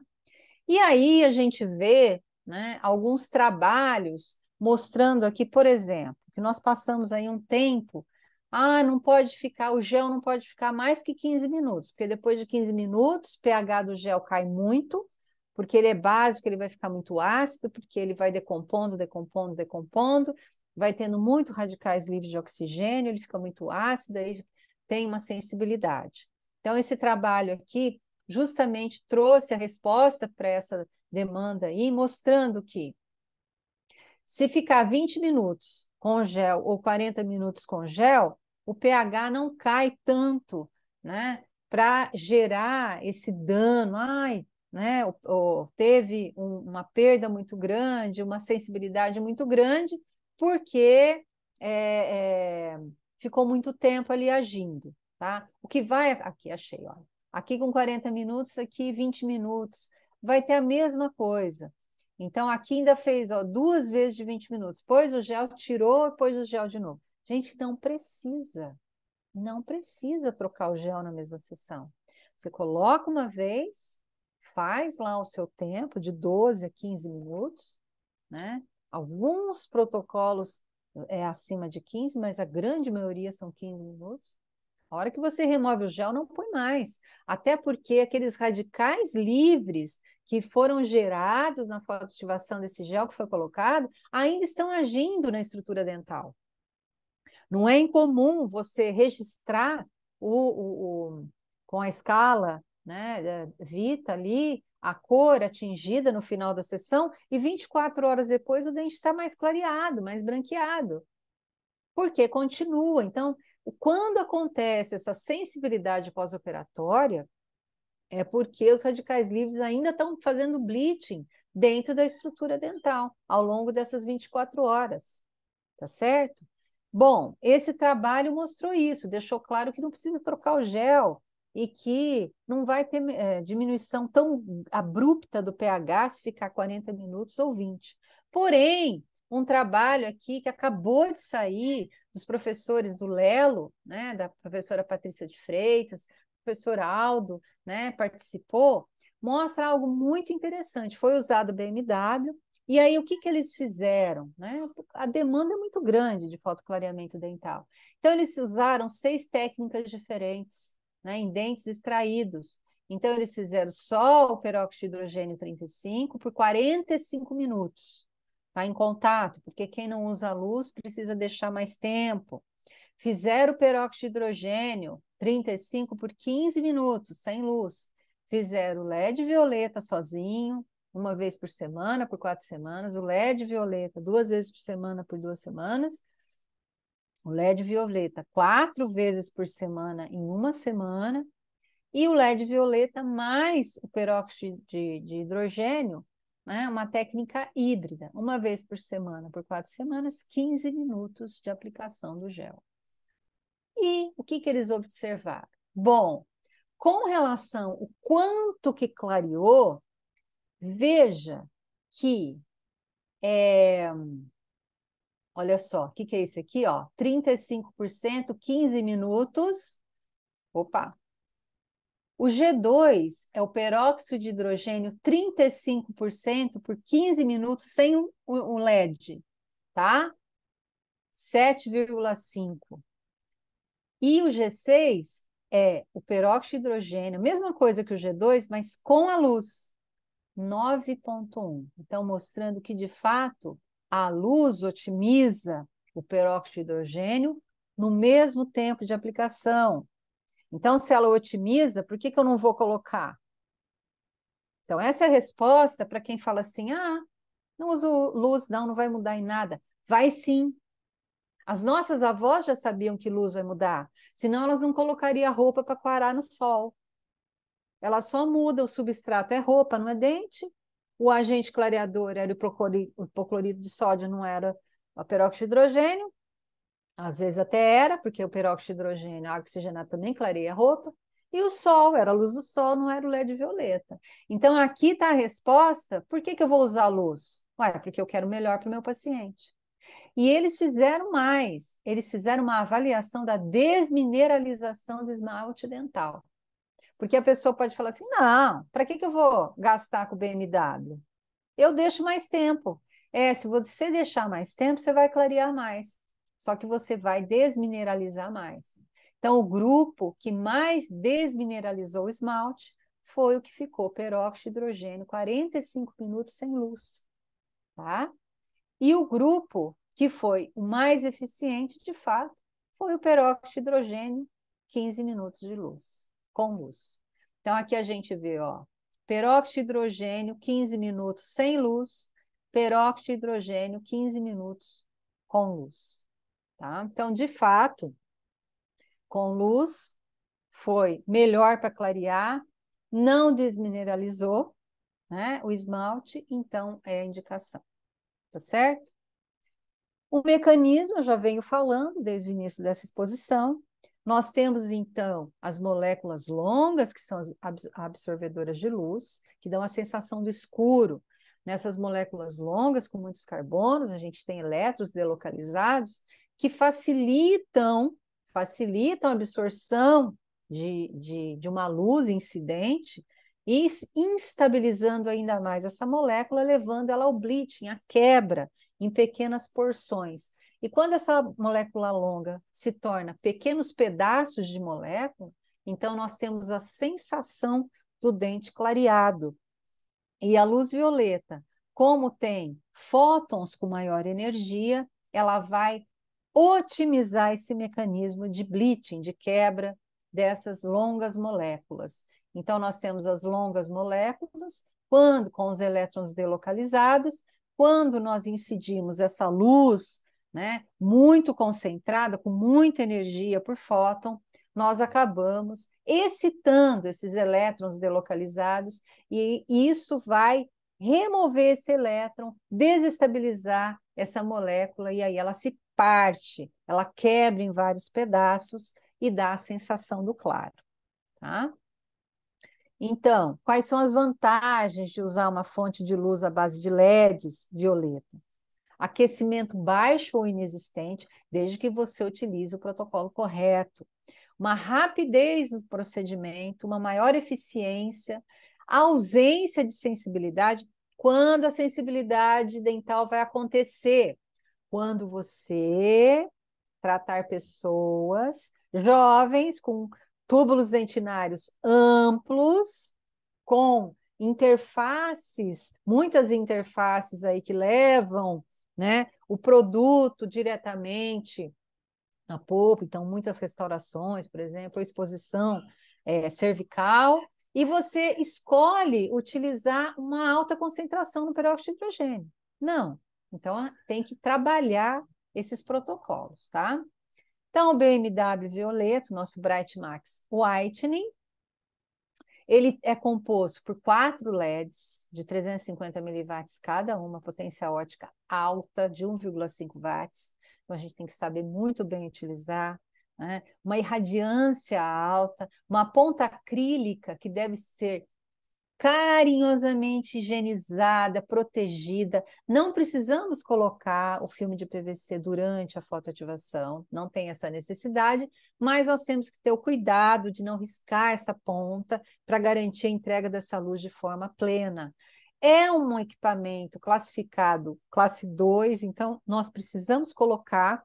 E aí a gente vê né, alguns trabalhos mostrando aqui, por exemplo, que nós passamos aí um tempo, ah, não pode ficar, o gel não pode ficar mais que 15 minutos, porque depois de 15 minutos, o pH do gel cai muito, porque ele é básico, ele vai ficar muito ácido, porque ele vai decompondo, decompondo, decompondo, vai tendo muito radicais livres de oxigênio, ele fica muito ácido, aí tem uma sensibilidade. Então, esse trabalho aqui justamente trouxe a resposta para essa demanda aí, mostrando que se ficar 20 minutos com gel ou 40 minutos com gel, o pH não cai tanto, né? Para gerar esse dano, ai, né? teve um, uma perda muito grande, uma sensibilidade muito grande, porque é, é, ficou muito tempo ali agindo, tá? O que vai aqui achei, olha. Aqui com 40 minutos, aqui 20 minutos. Vai ter a mesma coisa. Então, aqui ainda fez ó, duas vezes de 20 minutos. Pôs o gel, tirou, pôs o gel de novo. Gente, não precisa. Não precisa trocar o gel na mesma sessão. Você coloca uma vez, faz lá o seu tempo de 12 a 15 minutos, né? Alguns protocolos é acima de 15, mas a grande maioria são 15 minutos. A hora que você remove o gel, não põe mais. Até porque aqueles radicais livres que foram gerados na fotoativação desse gel que foi colocado ainda estão agindo na estrutura dental. Não é incomum você registrar o, o, o com a escala né, Vita ali, a cor atingida no final da sessão, e 24 horas depois o dente está mais clareado, mais branqueado. Porque continua. Então, quando acontece essa sensibilidade pós-operatória, é porque os radicais livres ainda estão fazendo bleaching dentro da estrutura dental ao longo dessas 24 horas, tá certo? Bom, esse trabalho mostrou isso, deixou claro que não precisa trocar o gel e que não vai ter é, diminuição tão abrupta do pH se ficar 40 minutos ou 20. Porém, um trabalho aqui que acabou de sair dos professores do Lelo, né, da professora Patrícia de Freitas, professor Aldo, né, participou, mostra algo muito interessante. Foi usado o BMW, e aí o que, que eles fizeram? Né? A demanda é muito grande de fotoclareamento dental. Então, eles usaram seis técnicas diferentes né, em dentes extraídos. Então, eles fizeram só o peróxido de hidrogênio 35 por 45 minutos tá em contato, porque quem não usa luz precisa deixar mais tempo. Fizeram peróxido de hidrogênio 35 por 15 minutos, sem luz. Fizeram LED violeta sozinho, uma vez por semana, por quatro semanas. O LED violeta duas vezes por semana, por duas semanas. O LED violeta quatro vezes por semana, em uma semana. E o LED violeta mais o peróxido de, de hidrogênio né? Uma técnica híbrida, uma vez por semana, por quatro semanas, 15 minutos de aplicação do gel. E o que, que eles observaram? Bom, com relação ao quanto que clareou, veja que é, olha só, o que, que é isso aqui? Ó, 35%, 15 minutos. Opa, o G2 é o peróxido de hidrogênio 35% por 15 minutos sem o LED, tá? 7,5. E o G6 é o peróxido de hidrogênio, mesma coisa que o G2, mas com a luz, 9,1. Então, mostrando que, de fato, a luz otimiza o peróxido de hidrogênio no mesmo tempo de aplicação. Então, se ela otimiza, por que, que eu não vou colocar? Então, essa é a resposta para quem fala assim: ah, não uso luz, não, não vai mudar em nada. Vai sim. As nossas avós já sabiam que luz vai mudar, senão elas não colocariam roupa para coarar no sol. Ela só muda o substrato, é roupa, não é dente. O agente clareador era o hipoclorito de sódio, não era o peróxido de hidrogênio. Às vezes até era, porque o peróxido de hidrogênio, a água oxigenada também clareia a roupa. E o sol, era a luz do sol, não era o LED violeta. Então aqui está a resposta: por que, que eu vou usar a luz? Ué, porque eu quero melhor para o meu paciente. E eles fizeram mais, eles fizeram uma avaliação da desmineralização do esmalte dental. Porque a pessoa pode falar assim: não, para que, que eu vou gastar com o BMW? Eu deixo mais tempo. É, se você deixar mais tempo, você vai clarear mais só que você vai desmineralizar mais. Então, o grupo que mais desmineralizou o esmalte foi o que ficou peróxido de hidrogênio, 45 minutos sem luz, tá? E o grupo que foi o mais eficiente, de fato, foi o peróxido de hidrogênio, 15 minutos de luz, com luz. Então, aqui a gente vê, ó, peróxido de hidrogênio, 15 minutos sem luz, peróxido de hidrogênio, 15 minutos com luz. Tá? Então, de fato, com luz foi melhor para clarear, não desmineralizou né? o esmalte, então é a indicação. Tá certo? O mecanismo, eu já venho falando desde o início dessa exposição. Nós temos, então, as moléculas longas, que são as absorvedoras de luz, que dão a sensação do escuro. Nessas moléculas longas, com muitos carbonos, a gente tem elétrons delocalizados, que facilitam, facilitam a absorção de, de, de uma luz incidente e instabilizando ainda mais essa molécula, levando ela ao bleaching, à quebra em pequenas porções. E quando essa molécula longa se torna pequenos pedaços de molécula, então nós temos a sensação do dente clareado. E a luz violeta, como tem fótons com maior energia, ela vai otimizar esse mecanismo de bleaching, de quebra dessas longas moléculas. Então, nós temos as longas moléculas, quando com os elétrons delocalizados, quando nós incidimos essa luz né, muito concentrada, com muita energia por fóton, nós acabamos excitando esses elétrons delocalizados e isso vai remover esse elétron, desestabilizar essa molécula e aí ela se parte, ela quebra em vários pedaços e dá a sensação do claro, tá? Então, quais são as vantagens de usar uma fonte de luz à base de LEDs violeta? Aquecimento baixo ou inexistente, desde que você utilize o protocolo correto. Uma rapidez no procedimento, uma maior eficiência, ausência de sensibilidade, quando a sensibilidade dental vai acontecer quando você tratar pessoas jovens com túbulos dentinários amplos, com interfaces, muitas interfaces aí que levam, né, o produto diretamente na polpa, então muitas restaurações, por exemplo, exposição é, cervical, e você escolhe utilizar uma alta concentração no peróxido de hidrogênio. Não, então, tem que trabalhar esses protocolos, tá? Então, o BMW violeta, nosso Bright Max Whitening, ele é composto por quatro LEDs de 350 mW cada uma, potência ótica alta de 1,5 watts. Então, a gente tem que saber muito bem utilizar. Né? Uma irradiância alta, uma ponta acrílica que deve ser carinhosamente higienizada, protegida. Não precisamos colocar o filme de PVC durante a fotoativação, não tem essa necessidade, mas nós temos que ter o cuidado de não riscar essa ponta para garantir a entrega dessa luz de forma plena. É um equipamento classificado classe 2, então nós precisamos colocar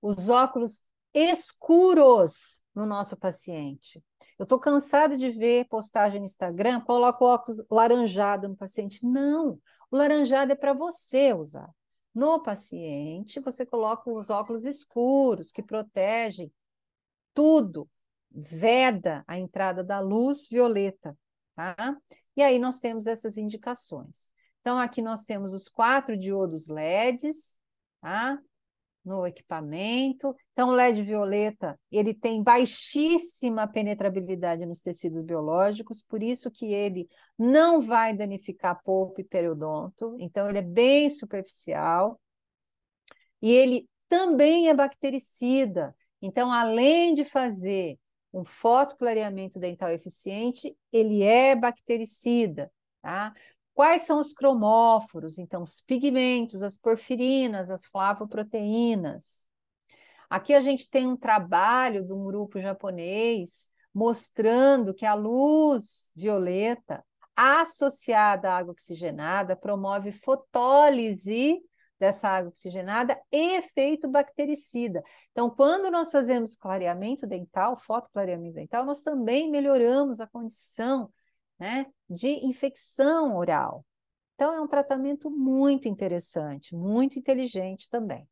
os óculos escuros no nosso paciente. Eu estou cansada de ver postagem no Instagram, o óculos laranjado no paciente. Não, o laranjado é para você usar. No paciente, você coloca os óculos escuros que protegem tudo, veda a entrada da luz violeta, tá? E aí nós temos essas indicações. Então, aqui nós temos os quatro diodos LEDs, tá? no equipamento. Então, o LED violeta, ele tem baixíssima penetrabilidade nos tecidos biológicos, por isso que ele não vai danificar polpa e periodonto. Então, ele é bem superficial. E ele também é bactericida. Então, além de fazer um fotoclareamento dental eficiente, ele é bactericida, tá? Quais são os cromóforos? Então, os pigmentos, as porfirinas, as flavoproteínas. Aqui a gente tem um trabalho de um grupo japonês mostrando que a luz violeta associada à água oxigenada promove fotólise dessa água oxigenada e efeito bactericida. Então, quando nós fazemos clareamento dental, fotoclareamento dental, nós também melhoramos a condição né, de infecção oral. Então, é um tratamento muito interessante, muito inteligente também,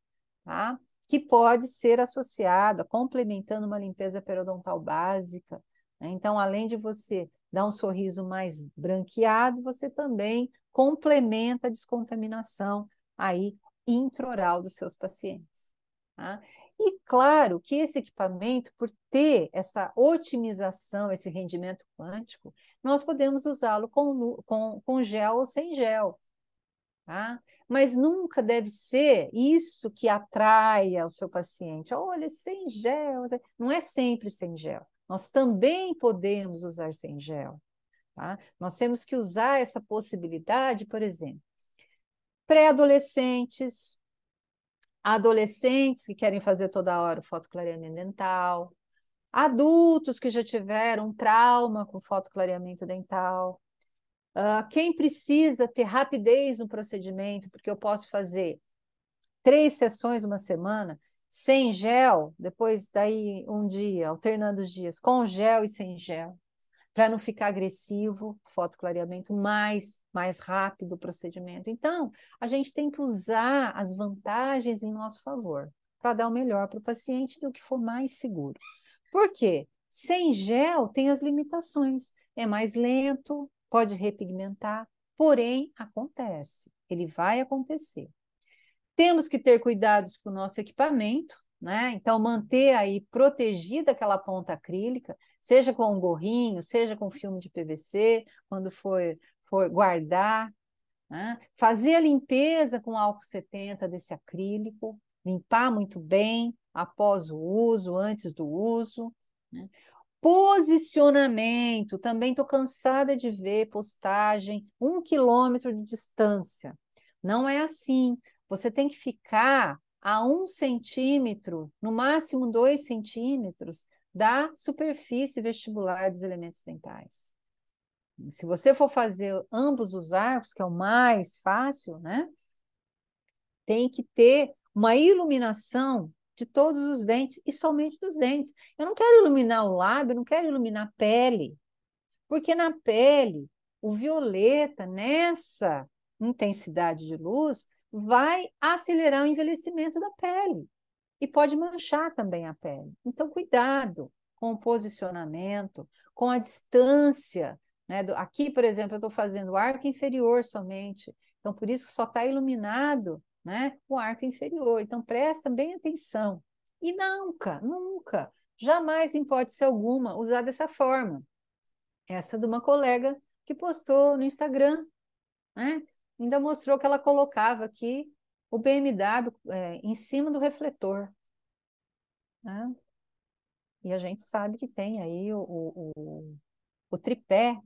tá? que pode ser associado, complementando uma limpeza periodontal básica. Né? Então, além de você dar um sorriso mais branqueado, você também complementa a descontaminação aí intraoral dos seus pacientes. Tá? E claro que esse equipamento, por ter essa otimização, esse rendimento quântico, nós podemos usá-lo com, com, com gel ou sem gel. Tá? Mas nunca deve ser isso que atraia o seu paciente. Olha, sem gel. Não é sempre sem gel. Nós também podemos usar sem gel. Tá? Nós temos que usar essa possibilidade, por exemplo, pré-adolescentes, adolescentes que querem fazer toda hora o fotoclareamento dental, adultos que já tiveram trauma com fotoclareamento dental, uh, quem precisa ter rapidez no procedimento, porque eu posso fazer três sessões uma semana, sem gel, depois daí um dia, alternando os dias, com gel e sem gel para não ficar agressivo, fotoclareamento mais, mais rápido o procedimento. Então, a gente tem que usar as vantagens em nosso favor para dar o melhor para o paciente e o que for mais seguro. Por quê? Sem gel tem as limitações. É mais lento, pode repigmentar, porém acontece, ele vai acontecer. Temos que ter cuidados com o nosso equipamento, né? Então, manter aí protegida aquela ponta acrílica, seja com um gorrinho, seja com filme de PVC, quando for, for guardar. Né? Fazer a limpeza com álcool 70 desse acrílico, limpar muito bem após o uso, antes do uso. Né? Posicionamento, também estou cansada de ver postagem um quilômetro de distância. Não é assim. Você tem que ficar a um centímetro, no máximo dois centímetros, da superfície vestibular dos elementos dentais. Se você for fazer ambos os arcos, que é o mais fácil, né? Tem que ter uma iluminação de todos os dentes e somente dos dentes. Eu não quero iluminar o lábio, eu não quero iluminar a pele, porque na pele, o violeta, nessa intensidade de luz, vai acelerar o envelhecimento da pele e pode manchar também a pele. Então, cuidado com o posicionamento, com a distância. Né? Aqui, por exemplo, eu estou fazendo o arco inferior somente, então por isso só está iluminado né? o arco inferior. Então, presta bem atenção. E nunca, nunca, jamais em hipótese alguma usar dessa forma. Essa é de uma colega que postou no Instagram. Né? ainda mostrou que ela colocava aqui o BMW é, em cima do refletor. Né? E a gente sabe que tem aí o, o, o, o tripé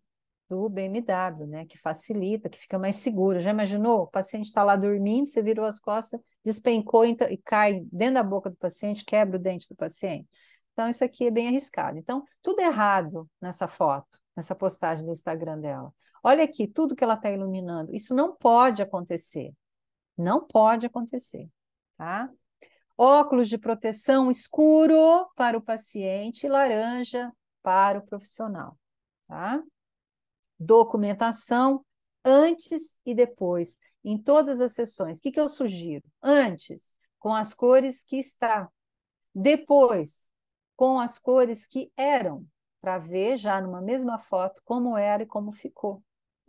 do BMW, né? Que facilita, que fica mais seguro. Já imaginou? O paciente está lá dormindo, você virou as costas, despencou e cai dentro da boca do paciente, quebra o dente do paciente. Então, isso aqui é bem arriscado. Então, tudo errado nessa foto, nessa postagem do Instagram dela. Olha aqui tudo que ela está iluminando. Isso não pode acontecer. Não pode acontecer, tá? Óculos de proteção escuro para o paciente e laranja para o profissional, tá? Documentação antes e depois, em todas as sessões. O que, que eu sugiro? Antes, com as cores que está. Depois, com as cores que eram, para ver já numa mesma foto como era e como ficou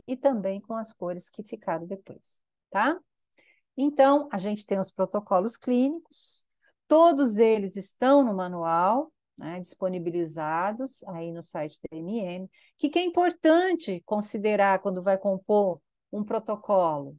e também com as cores que ficaram depois, tá? Então, a gente tem os protocolos clínicos, todos eles estão no manual, né, disponibilizados aí no site da MM, que, que é importante considerar quando vai compor um protocolo.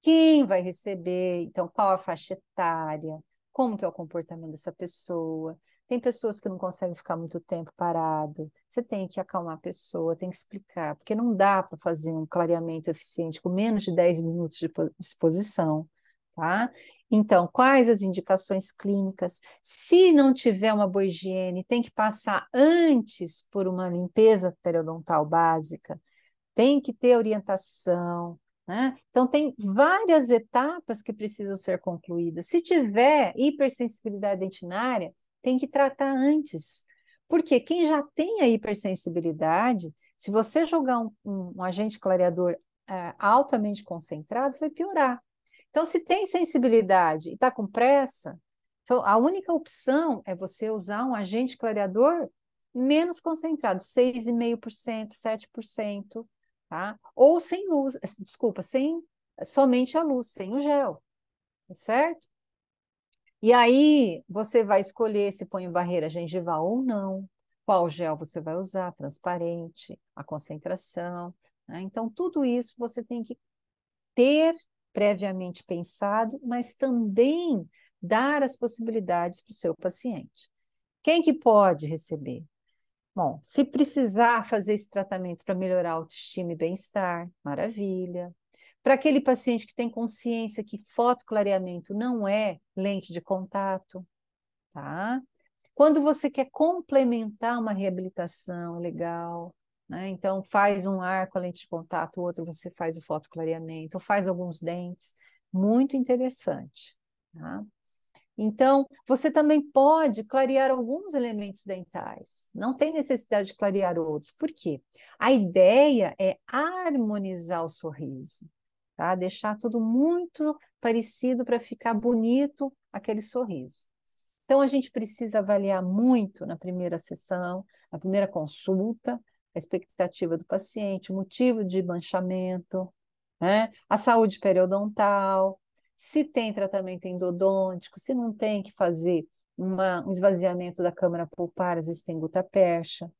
Quem vai receber, então, qual a faixa etária, como que é o comportamento dessa pessoa, tem pessoas que não conseguem ficar muito tempo parado. Você tem que acalmar a pessoa, tem que explicar, porque não dá para fazer um clareamento eficiente com menos de 10 minutos de exposição, tá? Então, quais as indicações clínicas? Se não tiver uma boa higiene, tem que passar antes por uma limpeza periodontal básica. Tem que ter orientação, né? Então, tem várias etapas que precisam ser concluídas. Se tiver hipersensibilidade dentinária, tem que tratar antes. Porque quem já tem a hipersensibilidade, se você jogar um, um, um agente clareador é, altamente concentrado, vai piorar. Então, se tem sensibilidade e está com pressa, então a única opção é você usar um agente clareador menos concentrado, 6,5%, 7%, tá? Ou sem luz, desculpa, sem somente a luz, sem o gel, certo? E aí você vai escolher se põe barreira gengival ou não, qual gel você vai usar, transparente, a concentração. Né? Então, tudo isso você tem que ter previamente pensado, mas também dar as possibilidades para o seu paciente. Quem que pode receber? Bom, se precisar fazer esse tratamento para melhorar a autoestima e bem-estar, maravilha. Para aquele paciente que tem consciência que fotoclareamento não é lente de contato, tá? Quando você quer complementar uma reabilitação é legal, né? então faz um ar com a lente de contato, o outro você faz o fotoclareamento, ou faz alguns dentes, muito interessante. Tá? Então, você também pode clarear alguns elementos dentais, não tem necessidade de clarear outros. Por quê? A ideia é harmonizar o sorriso tá? Deixar tudo muito parecido para ficar bonito aquele sorriso. Então a gente precisa avaliar muito na primeira sessão, na primeira consulta, a expectativa do paciente, o motivo de manchamento, né? A saúde periodontal, se tem tratamento endodôntico, se não tem que fazer uma, um esvaziamento da câmara pulpar, às vezes tem percha,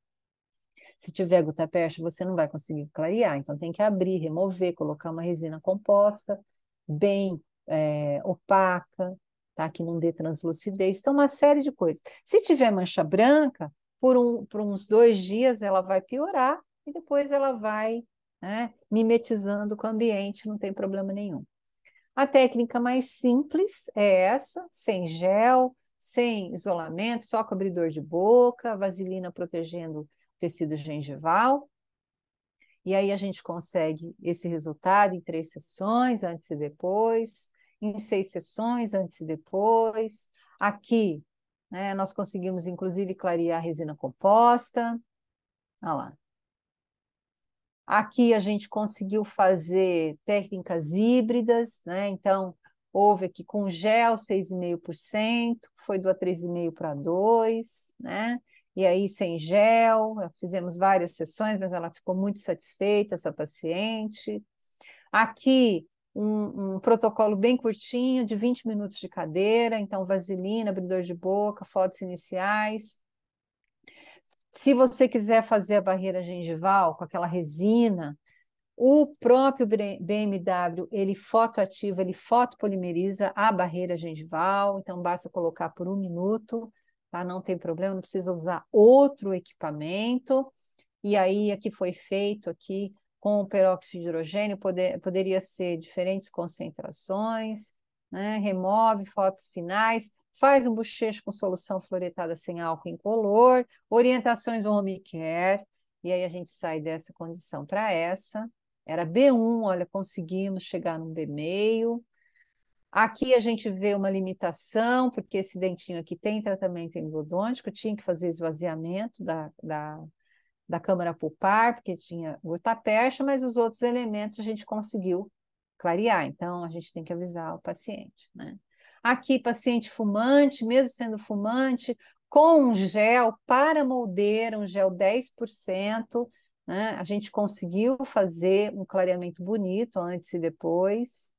se tiver gutapercha, você não vai conseguir clarear, então tem que abrir, remover, colocar uma resina composta, bem é, opaca, tá? que não dê translucidez, então uma série de coisas. Se tiver mancha branca, por, um, por uns dois dias ela vai piorar e depois ela vai né, mimetizando com o ambiente, não tem problema nenhum. A técnica mais simples é essa, sem gel, sem isolamento, só cobridor de boca, vaselina protegendo tecido gengival. E aí a gente consegue esse resultado em três sessões, antes e depois, em seis sessões, antes e depois. Aqui, né, nós conseguimos inclusive clarear a resina composta. Olha lá. Aqui a gente conseguiu fazer técnicas híbridas, né? Então, houve aqui com gel 6,5%, foi do A3,5 para 2, né? e aí sem gel, eh, fizemos várias sessões, mas ela ficou muito satisfeita, essa paciente. Aqui, um, um protocolo bem curtinho, de 20 minutos de cadeira, então vaselina, abridor de boca, fotos iniciais. Se você quiser fazer a barreira gengival com aquela resina, o próprio BMW, ele fotoativa, ele fotopolimeriza a barreira gengival, então basta colocar por um minuto tá? Não tem problema, não precisa usar outro equipamento. E aí, aqui foi feito aqui com o peróxido de hidrogênio, poder, poderia ser diferentes concentrações, né? remove fotos finais, faz um bochecho com solução fluoretada sem álcool incolor, orientações home care, e aí a gente sai dessa condição para essa. Era B1, olha, conseguimos chegar num B meio, Aqui a gente vê uma limitação, porque esse dentinho aqui tem tratamento endodôntico, tinha que fazer esvaziamento da, da, da câmara pulpar, porque tinha gota-percha, mas os outros elementos a gente conseguiu clarear, então a gente tem que avisar o paciente. Né? Aqui, paciente fumante, mesmo sendo fumante, com um gel para moldeira, um gel 10%, né? a gente conseguiu fazer um clareamento bonito antes e depois.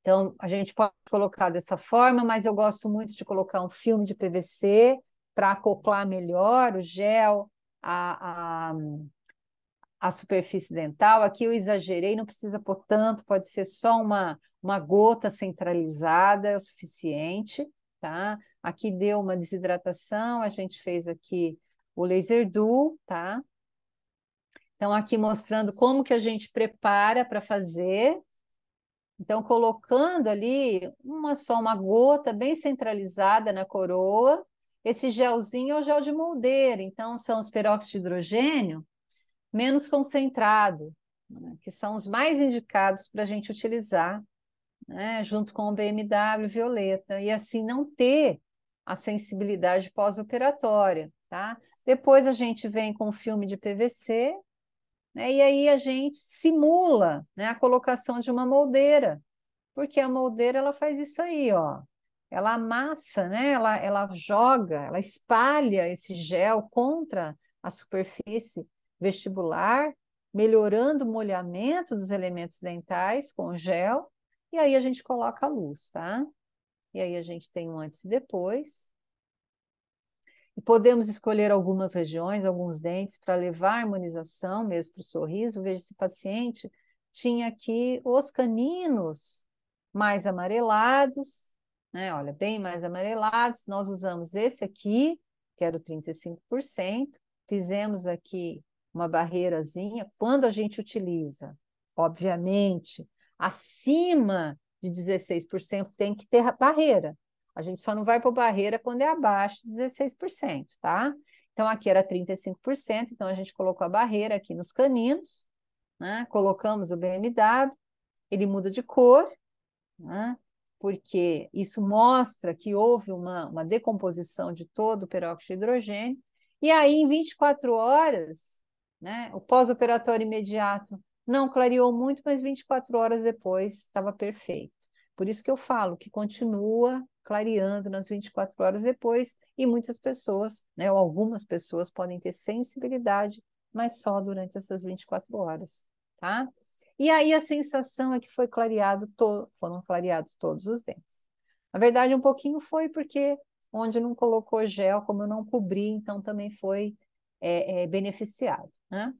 Então, a gente pode colocar dessa forma, mas eu gosto muito de colocar um filme de PVC para acoplar melhor o gel, à superfície dental. Aqui eu exagerei, não precisa pôr tanto, pode ser só uma, uma gota centralizada, é o suficiente, tá? Aqui deu uma desidratação, a gente fez aqui o laser do, tá? Então, aqui mostrando como que a gente prepara para fazer, então, colocando ali uma só uma gota bem centralizada na coroa, esse gelzinho é o gel de moldeira, então são os peróxidos de hidrogênio menos concentrado, né, que são os mais indicados para a gente utilizar, né, junto com o BMW violeta, e assim não ter a sensibilidade pós-operatória, tá? Depois a gente vem com filme de PVC, né? E aí a gente simula né, a colocação de uma moldeira, porque a moldeira ela faz isso aí, ó. Ela amassa, né? ela, ela joga, ela espalha esse gel contra a superfície vestibular, melhorando o molhamento dos elementos dentais com o gel, e aí a gente coloca a luz, tá? E aí a gente tem um antes e depois, e podemos escolher algumas regiões, alguns dentes para levar a harmonização mesmo para o sorriso. Veja esse paciente tinha aqui os caninos mais amarelados, né? Olha, bem mais amarelados. Nós usamos esse aqui, que era o 35%. Fizemos aqui uma barreirazinha. Quando a gente utiliza, obviamente, acima de 16% tem que ter barreira. A gente só não vai por barreira quando é abaixo de 16%, tá? Então, aqui era 35%, então a gente colocou a barreira aqui nos caninos, né? colocamos o BMW, ele muda de cor, né? porque isso mostra que houve uma, uma decomposição de todo o peróxido de hidrogênio, e aí em 24 horas, né? o pós-operatório imediato não clareou muito, mas 24 horas depois estava perfeito. Por isso que eu falo que continua clareando nas 24 horas depois, e muitas pessoas, né, ou algumas pessoas podem ter sensibilidade, mas só durante essas 24 horas, tá? E aí a sensação é que foi clareado foram clareados todos os dentes. Na verdade, um pouquinho foi porque onde não colocou gel, como eu não cobri, então também foi é, é, beneficiado, né?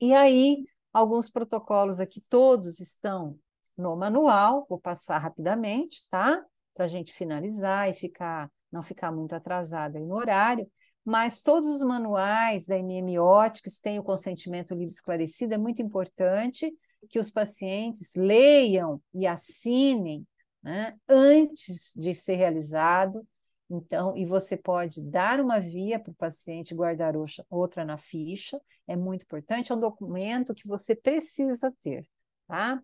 E aí, alguns protocolos aqui, todos estão no manual, vou passar rapidamente, tá? para a gente finalizar e ficar não ficar muito atrasada no horário, mas todos os manuais da que têm o consentimento livre esclarecido, é muito importante que os pacientes leiam e assinem né, antes de ser realizado. Então, e você pode dar uma via para o paciente guardar outra na ficha, é muito importante, é um documento que você precisa ter, tá?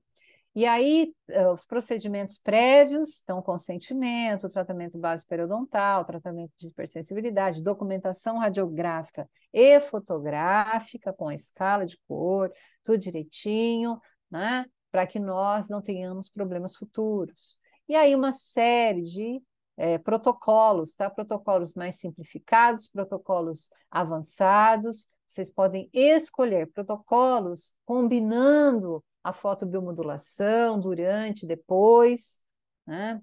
E aí, eh, os procedimentos prévios, então, consentimento, tratamento base periodontal, tratamento de hipersensibilidade, documentação radiográfica e fotográfica, com a escala de cor, tudo direitinho, né? Para que nós não tenhamos problemas futuros. E aí, uma série de é, protocolos, tá? Protocolos mais simplificados, protocolos avançados. Vocês podem escolher protocolos combinando a fotobiomodulação, durante, depois, né?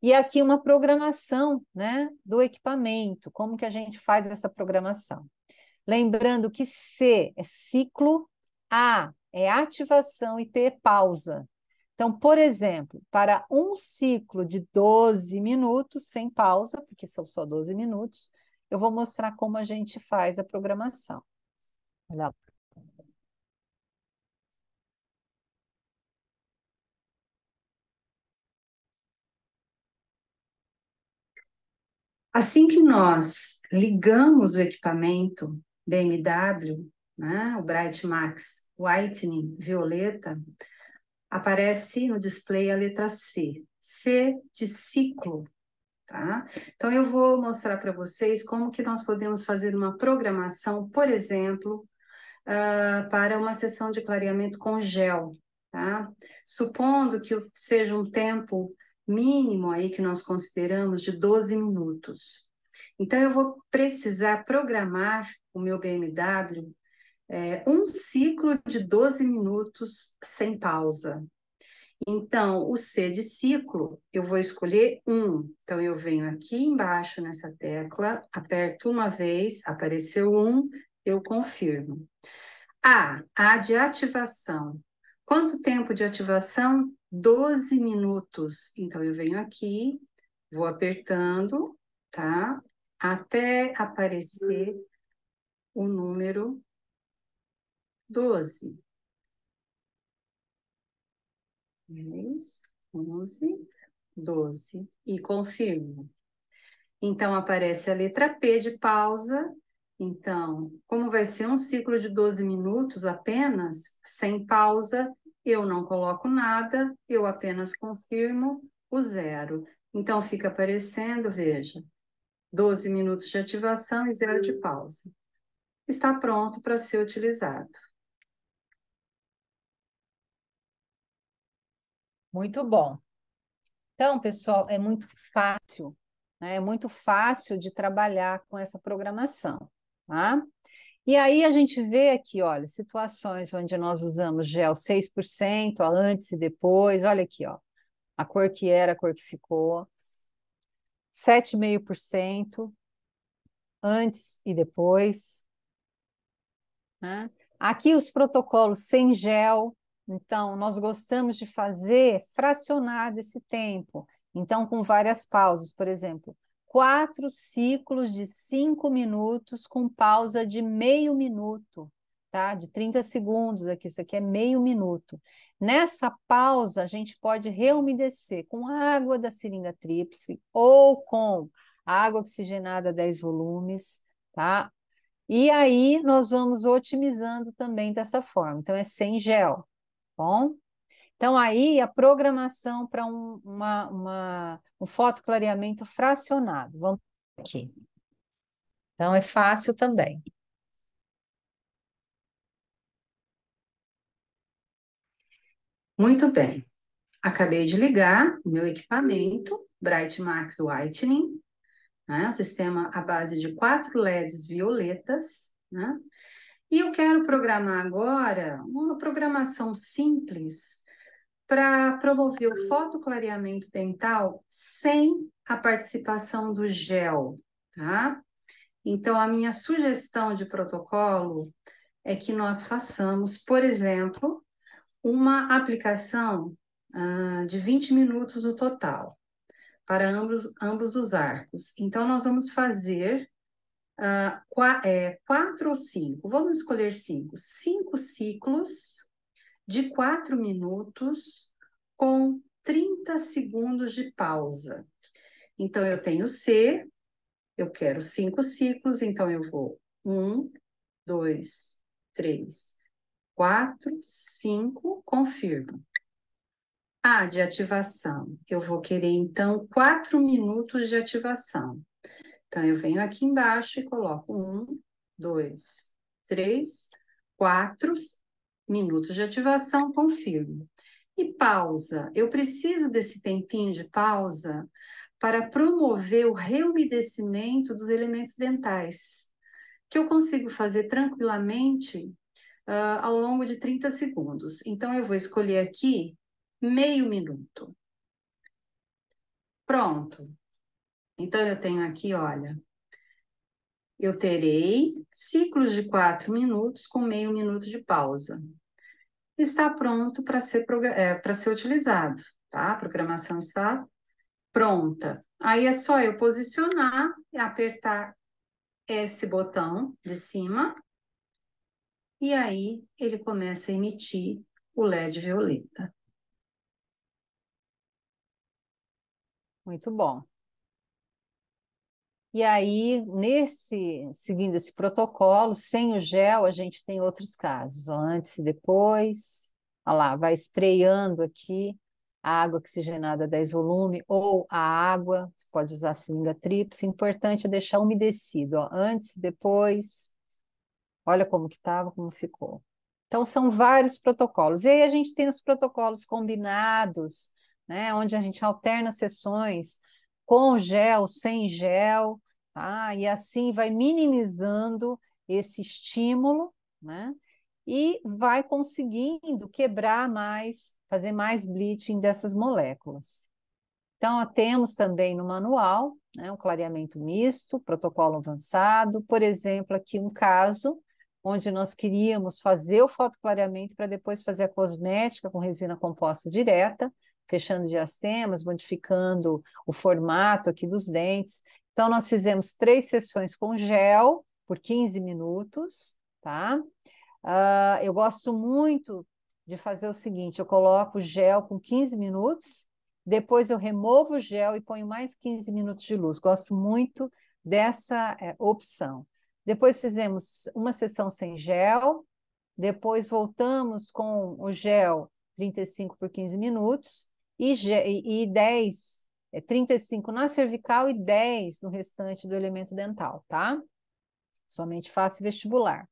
E aqui uma programação, né, do equipamento, como que a gente faz essa programação. Lembrando que C é ciclo, A é ativação e P é pausa. Então, por exemplo, para um ciclo de 12 minutos, sem pausa, porque são só 12 minutos, eu vou mostrar como a gente faz a programação. Olha lá. Assim que nós ligamos o equipamento BMW, né, o Bright Max Whitening Violeta, aparece no display a letra C, C de ciclo. Tá? Então, eu vou mostrar para vocês como que nós podemos fazer uma programação, por exemplo, uh, para uma sessão de clareamento com gel. Tá? Supondo que seja um tempo mínimo aí que nós consideramos de 12 minutos. Então, eu vou precisar programar o meu BMW é, um ciclo de 12 minutos sem pausa. Então, o C de ciclo, eu vou escolher um. Então, eu venho aqui embaixo nessa tecla, aperto uma vez, apareceu um, eu confirmo. A, A de ativação. Quanto tempo de ativação? 12 minutos. Então, eu venho aqui, vou apertando, tá? Até aparecer o número 12. 10, 11, 12. E confirmo. Então, aparece a letra P de pausa. Então, como vai ser um ciclo de 12 minutos apenas, sem pausa, eu não coloco nada, eu apenas confirmo o zero. Então fica aparecendo, veja, 12 minutos de ativação e zero de pausa. Está pronto para ser utilizado. Muito bom. Então, pessoal, é muito fácil, né? é muito fácil de trabalhar com essa programação, tá? E aí a gente vê aqui, olha, situações onde nós usamos gel 6%, ó, antes e depois, olha aqui, ó, a cor que era, a cor que ficou, 7,5% antes e depois. Né? Aqui os protocolos sem gel, então nós gostamos de fazer fracionado esse tempo, então com várias pausas, por exemplo, quatro ciclos de cinco minutos com pausa de meio minuto, tá? De 30 segundos aqui, isso aqui é meio minuto. Nessa pausa, a gente pode reumedecer com água da seringa tríplice ou com água oxigenada 10 volumes, tá? E aí nós vamos otimizando também dessa forma. Então, é sem gel, tá bom? Então, aí a programação para um, uma, uma, um fotoclareamento fracionado. Vamos aqui. Então, é fácil também. Muito bem. Acabei de ligar o meu equipamento, Bright Max Whitening, né? um sistema à base de quatro LEDs violetas, né? E eu quero programar agora uma programação simples para promover o fotoclareamento dental sem a participação do gel, tá? Então, a minha sugestão de protocolo é que nós façamos, por exemplo, uma aplicação ah, de 20 minutos no total, para ambos, ambos os arcos. Então, nós vamos fazer ah, é, quatro ou cinco, vamos escolher cinco, cinco ciclos de quatro minutos com 30 segundos de pausa. Então, eu tenho C, eu quero cinco ciclos, então eu vou um, dois, três, quatro, cinco, confirmo. A de ativação, eu vou querer então quatro minutos de ativação. Então, eu venho aqui embaixo e coloco um, dois, três, quatro, minutos de ativação, confirmo. E pausa. Eu preciso desse tempinho de pausa para promover o reumedecimento dos elementos dentais, que eu consigo fazer tranquilamente uh, ao longo de 30 segundos. Então, eu vou escolher aqui meio minuto. Pronto. Então, eu tenho aqui, olha, eu terei ciclos de quatro minutos com meio minuto de pausa. Está pronto para ser, é, ser utilizado, tá? A programação está pronta. Aí é só eu posicionar, apertar esse botão de cima, e aí ele começa a emitir o LED violeta. Muito bom. E aí, nesse seguindo esse protocolo, sem o gel, a gente tem outros casos, ó, antes e depois. Olha lá, vai espreiando aqui a água oxigenada 10 volume ou a água, pode usar seringa trips Importante é deixar umedecido, ó, antes e depois. Olha como que estava, como ficou. Então, são vários protocolos. E aí a gente tem os protocolos combinados, né, onde a gente alterna sessões com gel, sem gel, tá? e assim vai minimizando esse estímulo, né? E vai conseguindo quebrar mais, fazer mais bleaching dessas moléculas. Então, temos também no manual né, um clareamento misto, protocolo avançado, por exemplo, aqui um caso onde nós queríamos fazer o fotoclareamento para depois fazer a cosmética com resina composta direta, fechando diastemas, modificando o formato aqui dos dentes. Então, nós fizemos três sessões com gel por 15 minutos, tá? Uh, eu gosto muito de fazer o seguinte: eu coloco gel com 15 minutos, depois eu removo o gel e ponho mais 15 minutos de luz. Gosto muito dessa é, opção. Depois fizemos uma sessão sem gel, depois voltamos com o gel 35 por 15 minutos, e, e 10, é 35 na cervical e 10 no restante do elemento dental, tá? Somente face vestibular.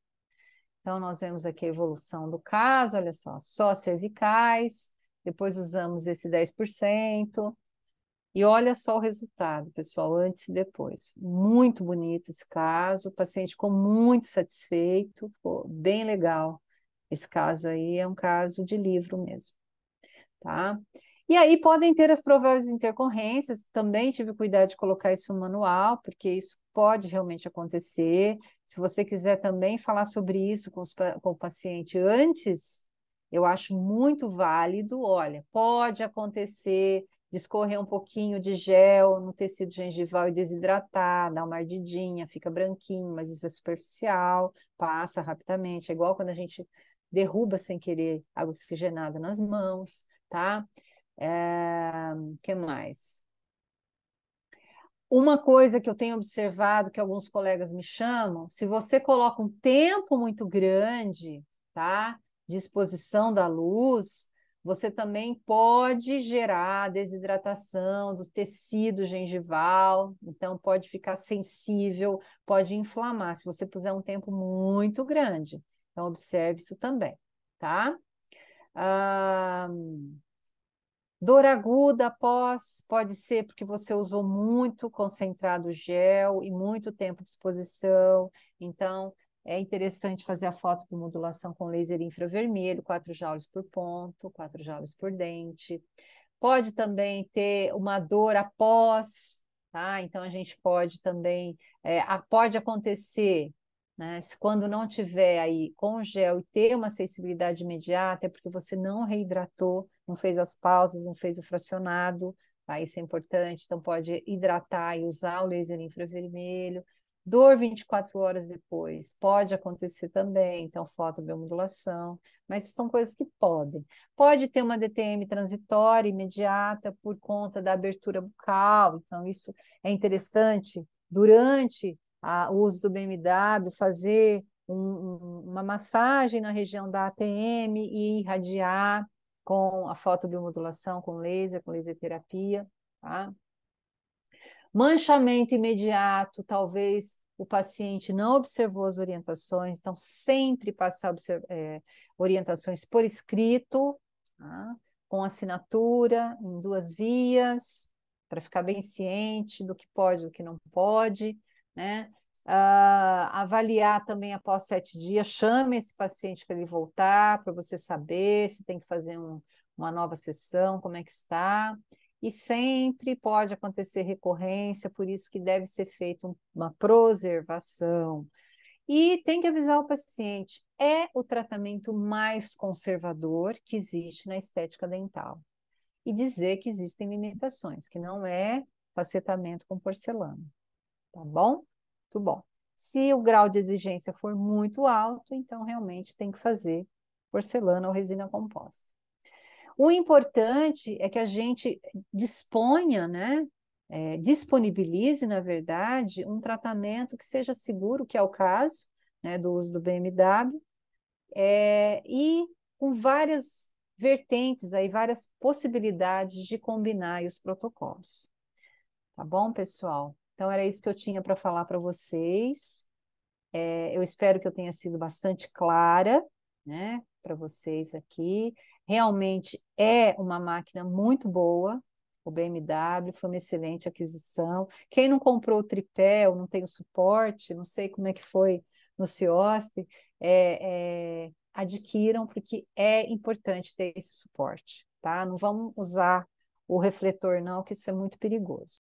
Então, nós vemos aqui a evolução do caso, olha só, só cervicais, depois usamos esse 10%, e olha só o resultado, pessoal, antes e depois. Muito bonito esse caso, o paciente ficou muito satisfeito, ficou bem legal. Esse caso aí é um caso de livro mesmo, tá? E aí podem ter as prováveis intercorrências, também tive cuidado de colocar isso no manual, porque isso pode realmente acontecer. Se você quiser também falar sobre isso com, os, com o paciente antes, eu acho muito válido. Olha, pode acontecer de escorrer um pouquinho de gel no tecido gengival e desidratar, dar uma ardidinha, fica branquinho, mas isso é superficial, passa rapidamente. É igual quando a gente derruba sem querer água oxigenada nas mãos, tá? É, que mais? Uma coisa que eu tenho observado que alguns colegas me chamam, se você coloca um tempo muito grande, tá? De exposição da luz, você também pode gerar desidratação do tecido gengival, então pode ficar sensível, pode inflamar, se você puser um tempo muito grande. Então, observe isso também, tá? Ah, Dor aguda após, pode ser porque você usou muito concentrado gel e muito tempo de exposição. Então, é interessante fazer a foto com modulação com laser infravermelho, 4 joules por ponto, 4 joules por dente. Pode também ter uma dor após, tá? Então, a gente pode também, é, pode acontecer né? Se quando não tiver aí com gel e ter uma sensibilidade imediata, é porque você não reidratou, não fez as pausas, não fez o fracionado, tá? isso é importante, então pode hidratar e usar o laser infravermelho. Dor 24 horas depois, pode acontecer também, então fotobiomodulação, mas são coisas que podem. Pode ter uma DTM transitória imediata por conta da abertura bucal, então isso é interessante durante a, o uso do BMW, fazer um, uma massagem na região da ATM e irradiar com a fotobiomodulação, com laser, com laser terapia, tá? Manchamento imediato, talvez o paciente não observou as orientações, então sempre passar é, orientações por escrito, tá? com assinatura, em duas vias, para ficar bem ciente do que pode, do que não pode né? Uh, avaliar também após sete dias, chame esse paciente para ele voltar, para você saber se tem que fazer um, uma nova sessão, como é que está. E sempre pode acontecer recorrência, por isso que deve ser feita uma preservação. E tem que avisar o paciente, é o tratamento mais conservador que existe na estética dental. E dizer que existem limitações, que não é facetamento com porcelana tá bom? Muito bom. Se o grau de exigência for muito alto, então realmente tem que fazer porcelana ou resina composta. O importante é que a gente disponha, né? É, disponibilize, na verdade, um tratamento que seja seguro, que é o caso né, do uso do BMW, é, e com várias vertentes aí, várias possibilidades de combinar os protocolos. Tá bom, pessoal? Então, era isso que eu tinha para falar para vocês. É, eu espero que eu tenha sido bastante clara né, para vocês aqui. Realmente é uma máquina muito boa, o BMW foi uma excelente aquisição. Quem não comprou o tripé ou não tem o suporte, não sei como é que foi no CIOSP, é, é, adquiram, porque é importante ter esse suporte, tá? Não vamos usar o refletor, não, que isso é muito perigoso.